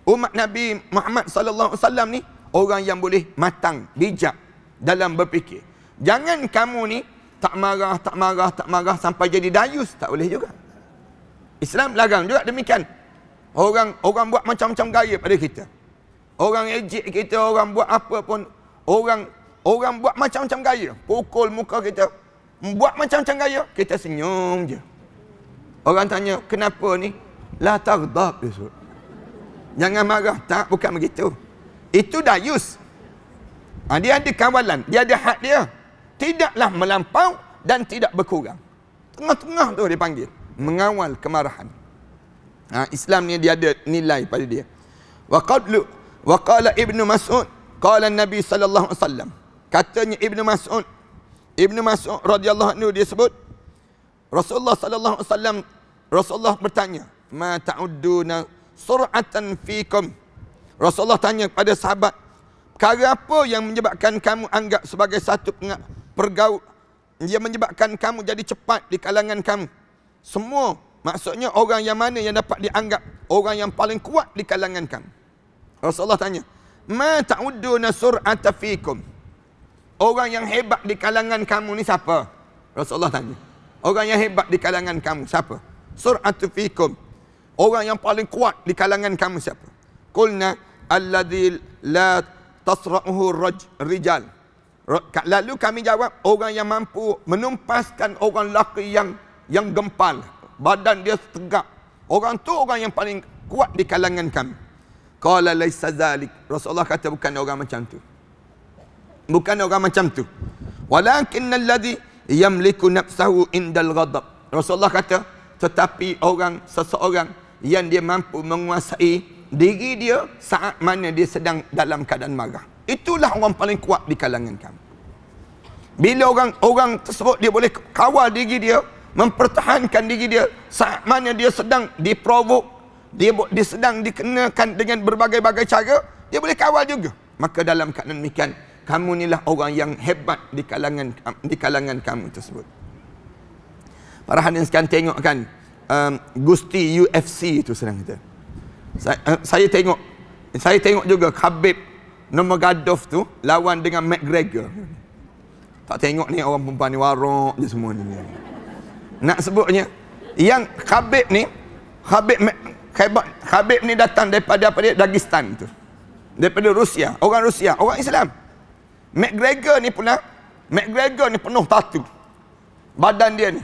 Umat Nabi Muhammad sallallahu alaihi wasallam ni orang yang boleh matang, bijak dalam berfikir. Jangan kamu ni tak marah, tak marah, tak marah sampai jadi dayus. Tak boleh juga. Islam larang juga demikian. Orang orang buat macam-macam gaya pada kita. Orang ejek kita, orang buat apa pun. Orang Orang buat macam-macam gaya. Pukul muka kita. Buat macam-macam gaya. Kita senyum je. Orang tanya, kenapa ni? La tardab. Jangan marah. Tak, bukan begitu. Itu dah dayus. Ah, dia ada kawalan. Dia ada hak dia. Tidaklah melampau dan tidak berkurang. Tengah-tengah tu dia panggil. Mengawal kemarahan. Ha, Islam ni dia ada nilai pada dia. Wa qadlu wa qala Ibnu Mas'ud qala Nabi sallallahu alaihi wasallam katanya Ibnu Mas'ud Ibnu Mas'ud radhiyallahu anhu dia sebut Rasulullah sallallahu alaihi wasallam Rasulullah bertanya ma ta'udduna sur'atan fikum Rasulullah tanya kepada sahabat perkara apa yang menyebabkan kamu anggap sebagai satu pergaul dia menyebabkan kamu jadi cepat di kalangan kamu semua maksudnya orang yang mana yang dapat dianggap orang yang paling kuat di kalangan kamu Rasulullah tanya ma ta'udduna sur'atan fikum Orang yang hebat di kalangan kamu ni siapa? Rasulullah tanya. Orang yang hebat di kalangan kamu siapa? Suratu fikum. Orang yang paling kuat di kalangan kamu siapa? Kulna alladhi la tasra'uhu rijal. Lalu kami jawab orang yang mampu menumpaskan orang lelaki yang yang gempal. Badan dia tegak. Orang tu orang yang paling kuat di kalangan kami. Qala laysa zalik. Rasulullah kata bukan orang macam tu bukan orang macam tu walakin alladhi yamliku nafsahu indal ghadab Rasulullah kata tetapi orang seseorang yang dia mampu menguasai diri dia saat mana dia sedang dalam keadaan marah itulah orang paling kuat di kalangan kamu. bila orang orang tersebut dia boleh kawal diri dia mempertahankan diri dia saat mana dia sedang diprovok dia, dia sedang dikenakan dengan berbagai-bagai cara dia boleh kawal juga maka dalam keadaan demikian kamu inilah orang yang hebat di kalangan di kalangan kamu tersebut. Para hadirin sekalian kan, um, Gusti UFC itu sedang kita. Saya, uh, saya tengok saya tengok juga Khabib Nurmagomedov tu lawan dengan McGregor. Tak tengok ni orang perempuan ni warak je semua ni. Nak sebutnya yang Khabib ni Khabib hebat Khabib ni datang daripada apa dia Dagestan tu. Daripada Rusia, orang Rusia, orang Islam. McGregor ni pula McGregor ni penuh tatu Badan dia ni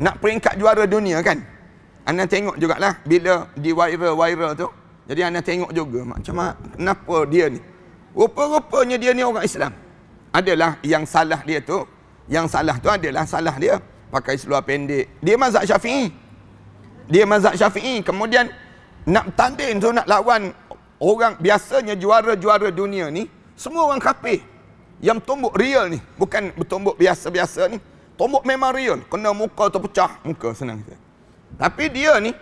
Nak peringkat juara dunia kan Anda tengok jugalah Bila di viral-viral tu Jadi anda tengok juga Macam mana Kenapa dia ni Rupa-rupanya dia ni orang Islam Adalah yang salah dia tu Yang salah tu adalah salah dia Pakai seluar pendek Dia mazhab syafi'i Dia mazhab syafi'i Kemudian Nak tanding tu nak lawan Orang biasanya juara-juara dunia ni Semua orang kapeh yang tombok real ni, bukan tombok biasa-biasa ni. Tombok memang real, kena muka tu pecah muka senang. Tapi dia ni,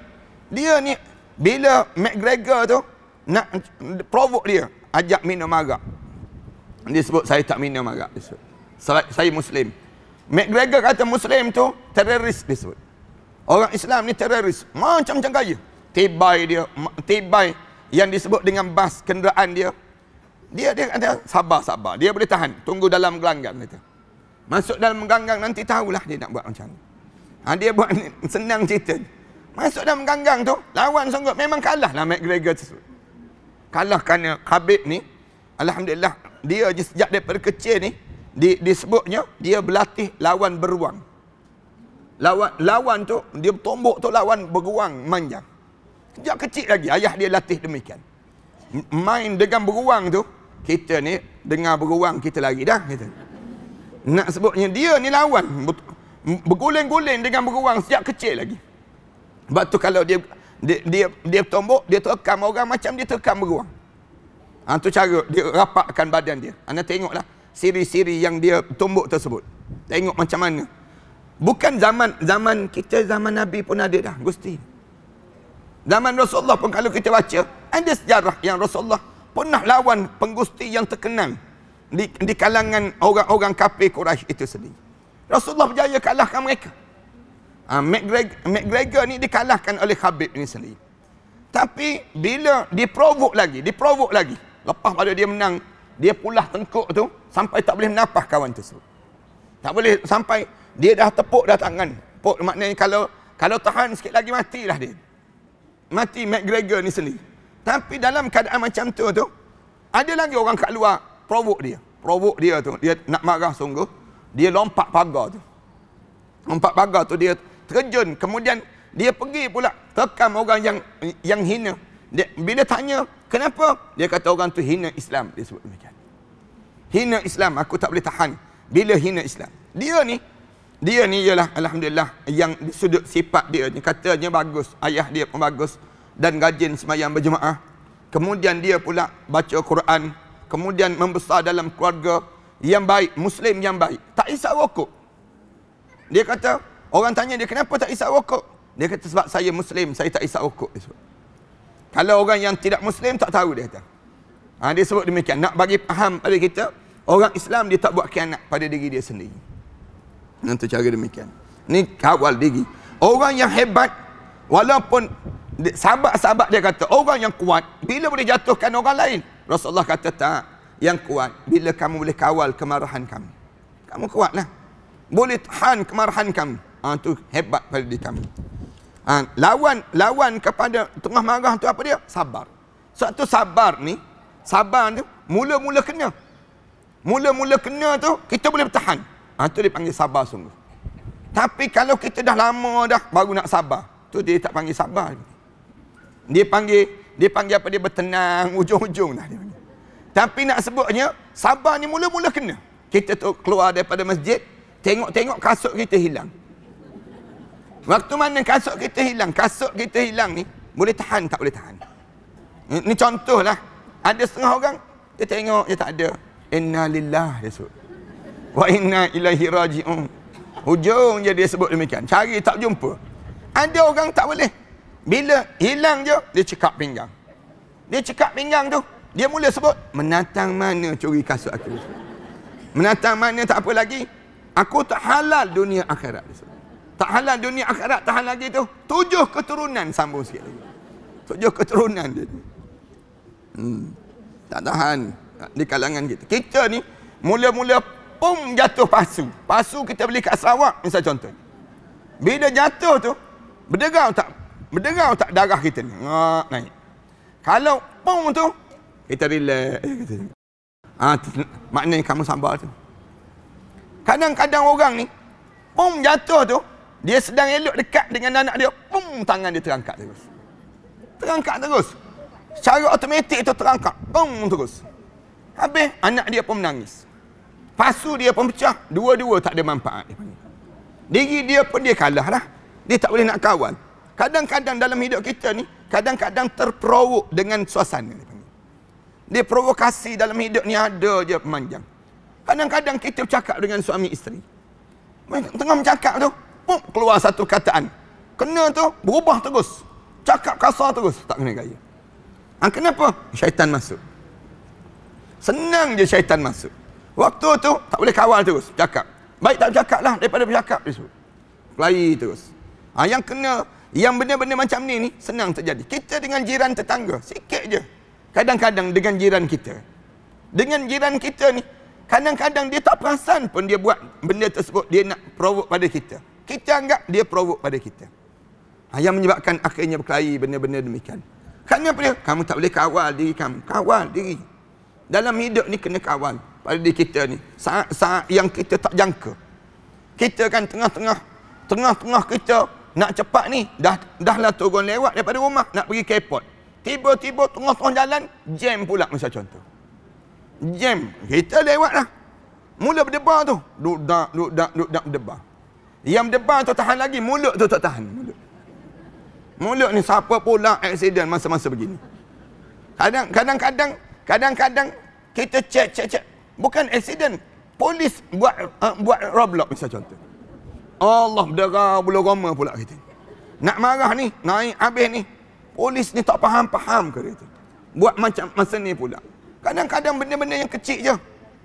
dia ni bila McGregor tu nak provoke dia, ajak minum arak. Dia sebut saya tak minum arak, dia sebut. Saya Muslim. McGregor kata Muslim tu teroris, dia sebut. Orang Islam ni teroris, macam-macam kaya. Tibai dia, tibai yang disebut dengan bas kenderaan dia, dia dia kata sabar sabar dia boleh tahan tunggu dalam gelanggang kata masuk dalam gelanggang nanti tahulah dia nak buat macam ni ha, dia buat *laughs* senang cerita masuk dalam gelanggang tu lawan sungguh memang kalah lah McGregor tu kalah kerana Khabib ni Alhamdulillah dia je sejak daripada kecil ni di, disebutnya dia berlatih lawan beruang lawan lawan tu dia tombok tu lawan beruang manjang sejak kecil lagi ayah dia latih demikian main dengan beruang tu kita ni dengar beruang kita lari dah kita. Nak sebutnya dia ni lawan berguling-guling dengan beruang sejak kecil lagi. Sebab tu kalau dia dia dia, dia tombok, dia terkam orang macam dia terkam beruang. Ha, tu cara dia rapatkan badan dia. Anda tengoklah siri-siri yang dia tombok tersebut. Tengok macam mana. Bukan zaman zaman kita zaman Nabi pun ada dah, Gusti. Zaman Rasulullah pun kalau kita baca, ada sejarah yang Rasulullah pernah lawan penggusti yang terkenal di, di kalangan orang-orang kafir Quraisy itu sendiri. Rasulullah berjaya kalahkan mereka. Ha, McGregor, McGregor ni dikalahkan oleh Khabib ini sendiri. Tapi bila diprovok lagi, diprovok lagi. Lepas pada dia menang, dia pula tengkuk tu sampai tak boleh nafas kawan tersebut. Tak boleh sampai dia dah tepuk dah tangan. Tepuk maknanya kalau kalau tahan sikit lagi matilah dia. Mati McGregor ni sendiri. Tapi dalam keadaan macam tu tu, ada lagi orang kat luar provok dia. Provok dia tu, dia nak marah sungguh. Dia lompat pagar tu. Lompat pagar tu dia terjun. Kemudian dia pergi pula tekam orang yang yang hina. Dia, bila tanya, kenapa? Dia kata orang tu hina Islam. Dia sebut macam. Hina Islam, aku tak boleh tahan. Bila hina Islam. Dia ni, dia ni ialah Alhamdulillah yang sudut sifat dia ni. Katanya bagus, ayah dia pun bagus dan rajin semayang berjemaah. Kemudian dia pula baca Quran. Kemudian membesar dalam keluarga yang baik, Muslim yang baik. Tak isap rokok. Dia kata, orang tanya dia kenapa tak isap rokok? Dia kata sebab saya Muslim, saya tak isap rokok. Kalau orang yang tidak Muslim tak tahu dia kata. Ha, dia sebut demikian. Nak bagi paham pada kita, orang Islam dia tak buat kianat pada diri dia sendiri. Nanti cara demikian. Ini kawal diri. Orang yang hebat, walaupun sahabat-sahabat dia kata, orang yang kuat, bila boleh jatuhkan orang lain? Rasulullah kata, tak. Yang kuat, bila kamu boleh kawal kemarahan kamu. Kamu kuatlah. Boleh tahan kemarahan kamu. Itu ha, hebat pada diri kamu. Ha, lawan lawan kepada tengah marah tu apa dia? Sabar. Sebab tu sabar ni, sabar tu mula-mula kena. Mula-mula kena tu kita boleh bertahan. Ha, tu dia panggil sabar sungguh. Tapi kalau kita dah lama dah baru nak sabar, tu dia tak panggil sabar. Dia panggil, dia panggil apa dia bertenang *laughs* ujung-ujung lah dia panggil. Tapi nak sebutnya, sabar ni mula-mula kena. Kita tu keluar daripada masjid, tengok-tengok kasut kita hilang. Waktu mana kasut kita hilang, kasut kita hilang ni, boleh tahan tak boleh tahan. Ini contohlah, ada setengah orang, dia tengok dia tak ada. Inna lillah dia sebut. Wa inna ilahi raji'un. Hujung je dia sebut demikian. Cari tak jumpa. Ada orang tak boleh. Bila hilang je, dia cekap pinggang. Dia cekap pinggang tu. Dia mula sebut, menatang mana curi kasut aku. Menatang mana tak apa lagi. Aku tak halal dunia akhirat. Tak halal dunia akhirat, tak tahan lagi tu. Tujuh keturunan sambung sikit lagi. Tujuh keturunan dia. Hmm. Tak tahan di kalangan kita. Kita ni, mula-mula pum jatuh pasu. Pasu kita beli kat Sarawak, misal contoh. Bila jatuh tu, berdegau tak berderau tak darah kita ni? Ngak ha, naik. Kalau pom tu, kita relax. Eh, ha, maknanya kamu sabar tu. Kadang-kadang orang ni, pom jatuh tu, dia sedang elok dekat dengan anak dia, pom tangan dia terangkat terus. Terangkat terus. Secara automatik tu terangkat, pom terus. Habis anak dia pun menangis. Pasu dia pun pecah, dua-dua tak ada manfaat. Diri dia pun dia kalah lah. Dia tak boleh nak kawan. Kadang-kadang dalam hidup kita ni, kadang-kadang terperawuk dengan suasana. Dia provokasi dalam hidup ni ada je pemanjang. Kadang-kadang kita bercakap dengan suami isteri. Tengah bercakap tu, pum, keluar satu kataan. Kena tu, berubah terus. Cakap kasar terus, tak kena gaya. Ha, kenapa? Syaitan masuk. Senang je syaitan masuk. Waktu tu, tak boleh kawal terus, cakap. Baik tak cakap lah, daripada bercakap. Lari terus. Ha, yang kena yang benda-benda macam ni ni senang terjadi. Kita dengan jiran tetangga, sikit je. Kadang-kadang dengan jiran kita. Dengan jiran kita ni, kadang-kadang dia tak perasan pun dia buat benda tersebut, dia nak provoke pada kita. Kita anggap dia provoke pada kita. Ha, yang menyebabkan akhirnya berkelahi benda-benda demikian. Kenapa dia? Kamu tak boleh kawal diri kamu. Kawal diri. Dalam hidup ni kena kawal pada diri kita ni. Saat-saat yang kita tak jangka. Kita kan tengah-tengah, tengah-tengah kita nak cepat ni, dah dah lah turun lewat daripada rumah nak pergi kepot airport. Tiba-tiba tengah-tengah jalan, jam pula macam contoh. Jam, kita lewat lah. Mula berdebar tu. Dudak, dudak, dudak berdebar. Yang berdebar tu tahan lagi, mulut tu tak tahan. Mulut. mulut ni siapa pula aksiden masa-masa begini. Kadang, kadang, kadang, kadang, kadang, kita cek, cek, cek. Bukan aksiden, polis buat uh, buat roblox macam contoh. Allah berderah bulu roma pula kita. Nak marah ni, naik habis ni. Polis ni tak faham-faham ke dia tu. Buat macam masa ni pula. Kadang-kadang benda-benda yang kecil je.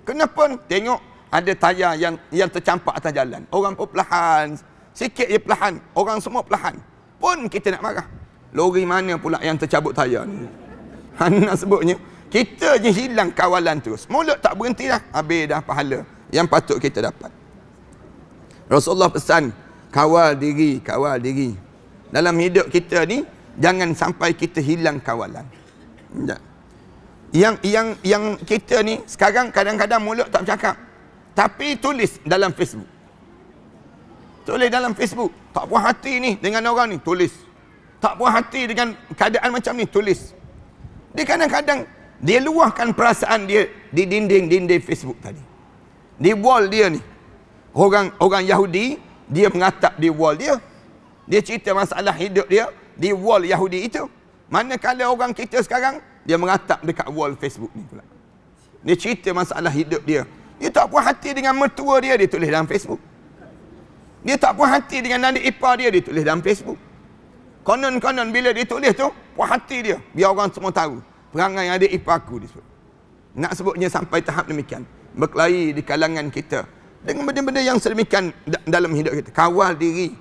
Kenapa tengok ada tayar yang yang tercampak atas jalan. Orang pun perlahan. Sikit je perlahan. Orang semua perlahan. Pun kita nak marah. Lori mana pula yang tercabut tayar ni? *laughs* Hana sebutnya. Kita je hilang kawalan terus. Mulut tak berhenti lah. Habis dah pahala yang patut kita dapat. Rasulullah pesan kawal diri, kawal diri. Dalam hidup kita ni jangan sampai kita hilang kawalan. Tak. Yang yang yang kita ni sekarang kadang-kadang mulut tak bercakap tapi tulis dalam Facebook. Tulis dalam Facebook. Tak puas hati ni dengan orang ni, tulis. Tak puas hati dengan keadaan macam ni, tulis. Dia kadang-kadang dia luahkan perasaan dia di dinding-dinding Facebook tadi. Di wall dia ni orang orang Yahudi dia mengatap di wall dia. Dia cerita masalah hidup dia di wall Yahudi itu. Manakala orang kita sekarang dia mengatap dekat wall Facebook ni pula. Dia cerita masalah hidup dia. Dia tak puas hati dengan mertua dia dia tulis dalam Facebook. Dia tak puas hati dengan anak ipar dia dia tulis dalam Facebook. Konon-konon bila dia tulis tu puas hati dia biar orang semua tahu perangai ada ipar aku disebut. Nak sebutnya sampai tahap demikian berkelahi di kalangan kita dengan benda-benda yang sedemikian dalam hidup kita. Kawal diri.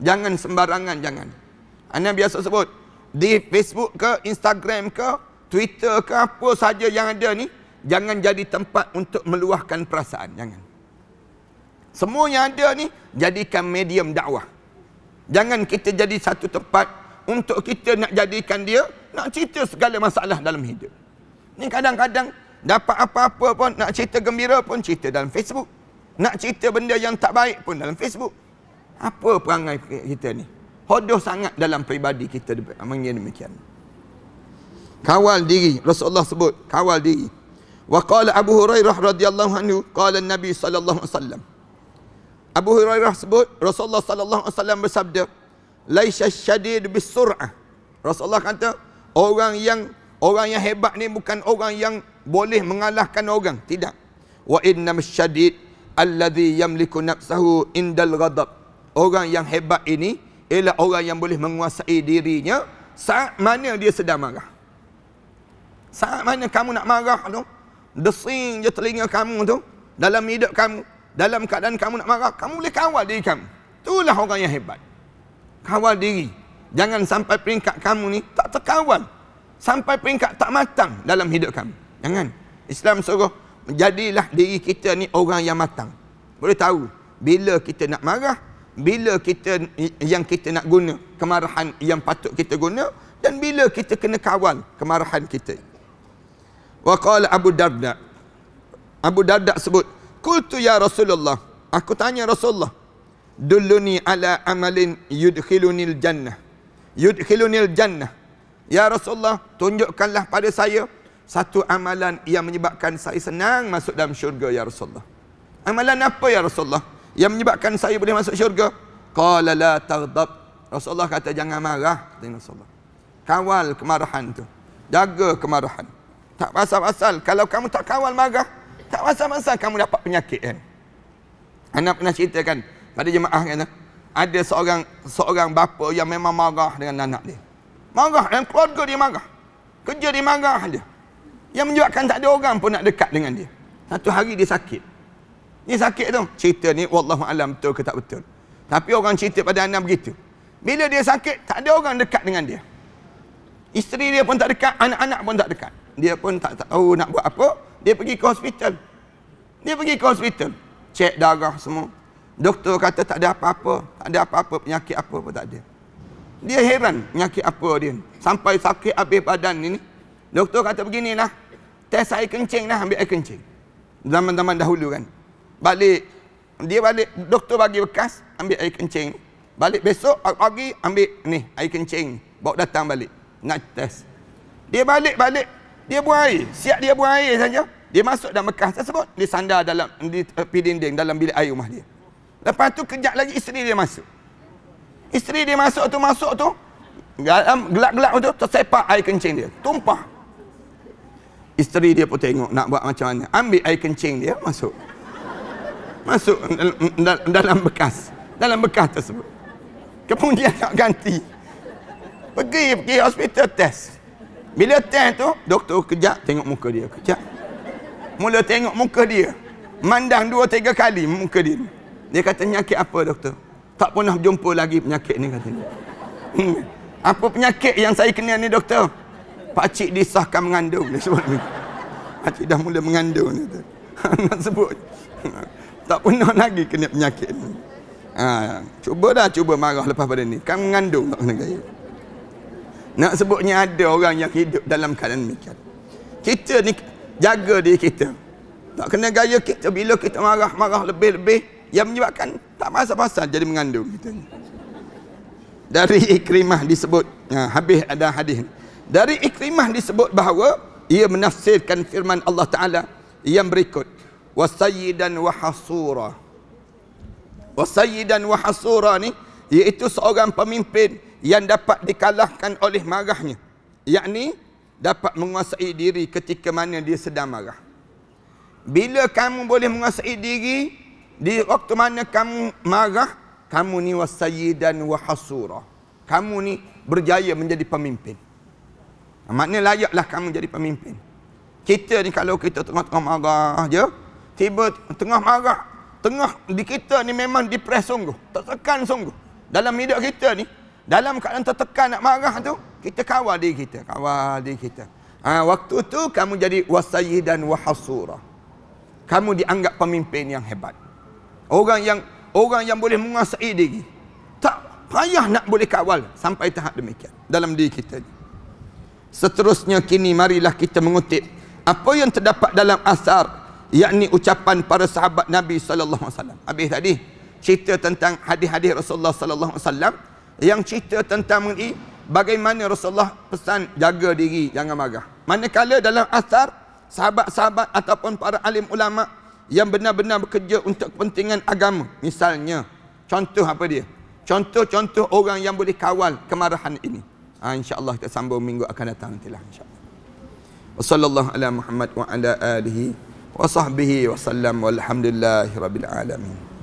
Jangan sembarangan, jangan. Anda biasa sebut, di Facebook ke, Instagram ke, Twitter ke, apa saja yang ada ni, jangan jadi tempat untuk meluahkan perasaan, jangan. Semua yang ada ni, jadikan medium dakwah. Jangan kita jadi satu tempat untuk kita nak jadikan dia, nak cerita segala masalah dalam hidup. Ni kadang-kadang, dapat apa-apa pun, nak cerita gembira pun, cerita dalam Facebook. Nak cerita benda yang tak baik pun dalam Facebook. Apa perangai kita ni? Hodoh sangat dalam peribadi kita mengenai demikian. Kawal diri. Rasulullah sebut, kawal diri. Wa qala Abu Hurairah radhiyallahu anhu qala Nabi sallallahu alaihi wasallam Abu Hurairah sebut Rasulullah sallallahu alaihi wasallam bersabda laisa syadid bisur'ah Rasulullah kata orang yang orang yang hebat ni bukan orang yang boleh mengalahkan orang tidak wa innam syadid Alladhi yamliku nafsahu indal ghadab. Orang yang hebat ini ialah orang yang boleh menguasai dirinya saat mana dia sedang marah. Saat mana kamu nak marah tu, desing je telinga kamu tu dalam hidup kamu, dalam keadaan kamu nak marah, kamu boleh kawal diri kamu. Itulah orang yang hebat. Kawal diri. Jangan sampai peringkat kamu ni tak terkawal. Sampai peringkat tak matang dalam hidup kamu. Jangan. Islam suruh jadilah diri kita ni orang yang matang. Boleh tahu bila kita nak marah, bila kita yang kita nak guna kemarahan yang patut kita guna dan bila kita kena kawal kemarahan kita. Wa qala Abu Darda. Abu Darda sebut, "Qultu ya Rasulullah, aku tanya Rasulullah, duluni ala amalin yudkhilunil jannah." Yudkhilunil jannah. Ya Rasulullah, tunjukkanlah pada saya satu amalan yang menyebabkan saya senang masuk dalam syurga ya Rasulullah. Amalan apa ya Rasulullah yang menyebabkan saya boleh masuk syurga? Qala la taghdab. Rasulullah kata jangan marah, kata Rasulullah. Kawal kemarahan tu. Jaga kemarahan. Tak pasal-pasal kalau kamu tak kawal marah, tak pasal-pasal kamu dapat penyakit kan. Anak pernah cerita kan pada jemaah kan eh? ada seorang seorang bapa yang memang marah dengan anak dia. Marah dan keluarga dia marah. Kerja dia marah dia yang menyebabkan tak ada orang pun nak dekat dengan dia. Satu hari dia sakit. Ni sakit tu. Cerita ni wallahu alam betul ke tak betul. Tapi orang cerita pada anak begitu. Bila dia sakit, tak ada orang dekat dengan dia. Isteri dia pun tak dekat, anak-anak pun tak dekat. Dia pun tak tahu nak buat apa. Dia pergi ke hospital. Dia pergi ke hospital. Cek darah semua. Doktor kata tak ada apa-apa. Tak ada apa-apa, penyakit apa pun tak ada. Dia heran penyakit apa dia. Sampai sakit habis badan ni. Doktor kata beginilah. Test air kencing lah ambil air kencing. Zaman-zaman dahulu kan. Balik. Dia balik. Doktor bagi bekas. Ambil air kencing. Balik besok pagi ambil ni air kencing. Bawa datang balik. Nak test. Dia balik-balik. Dia buang air. Siap dia buang air saja. Dia masuk dalam bekas tersebut. Dia sandar dalam di tepi eh, dinding dalam bilik air rumah dia. Lepas tu kejap lagi isteri dia masuk. Isteri dia masuk tu masuk tu. Dalam gelap-gelap tu tersepak air kencing dia. Tumpah. Isteri dia pun tengok nak buat macam mana. Ambil air kencing dia, masuk. Masuk dalam bekas. Dalam bekas tersebut. Kemudian nak ganti. Pergi, pergi hospital test. Bila test tu, doktor kejap tengok muka dia. Kejap. Mula tengok muka dia. Mandang dua, tiga kali muka dia. Dia kata, penyakit apa doktor? Tak pernah jumpa lagi penyakit ni kata dia. Hmm. Apa penyakit yang saya kena ni doktor? pakcik disahkan mengandung ni sebut ni pakcik dah mula mengandung dia tu *laughs* nak sebut tak pernah lagi kena penyakit ni ha, cuba dah cuba marah lepas pada ni kan mengandung tak kena gaya nak sebutnya ada orang yang hidup dalam keadaan demikian kita ni jaga diri kita tak kena gaya kita bila kita marah-marah lebih-lebih yang menyebabkan tak pasal-pasal jadi mengandung kita ni dari ikrimah disebut ha, habis ada hadis ni dari ikrimah disebut bahawa ia menafsirkan firman Allah Ta'ala yang berikut. Wasayidan wa hasura. Wasayidan wa hasura ni iaitu seorang pemimpin yang dapat dikalahkan oleh marahnya. Yakni dapat menguasai diri ketika mana dia sedang marah. Bila kamu boleh menguasai diri di waktu mana kamu marah, kamu ni wasayidan wa hasura. Kamu ni berjaya menjadi pemimpin. Maknanya layaklah kamu jadi pemimpin. Kita ni kalau kita tengah-tengah marah je, tiba tengah marah, tengah di kita ni memang depres sungguh, tertekan sungguh. Dalam hidup kita ni, dalam keadaan tertekan nak marah tu, kita kawal diri kita, kawal diri kita. Ha, waktu tu kamu jadi wasayih dan wahasura. Kamu dianggap pemimpin yang hebat. Orang yang orang yang boleh menguasai diri. Tak payah nak boleh kawal sampai tahap demikian dalam diri kita ni. Seterusnya kini marilah kita mengutip apa yang terdapat dalam asar yakni ucapan para sahabat Nabi sallallahu alaihi wasallam. Habis tadi cerita tentang hadis-hadis Rasulullah sallallahu alaihi wasallam yang cerita tentang mengenai bagaimana Rasulullah pesan jaga diri jangan marah. Manakala dalam asar sahabat-sahabat ataupun para alim ulama yang benar-benar bekerja untuk kepentingan agama. Misalnya contoh apa dia? Contoh-contoh orang yang boleh kawal kemarahan ini. Ah, insyaallah kita sambung minggu akan datang nantilah Allah. wasallallahu ala muhammad wa ala alihi wa sahbihi wasallam walhamdulillahirabbil alamin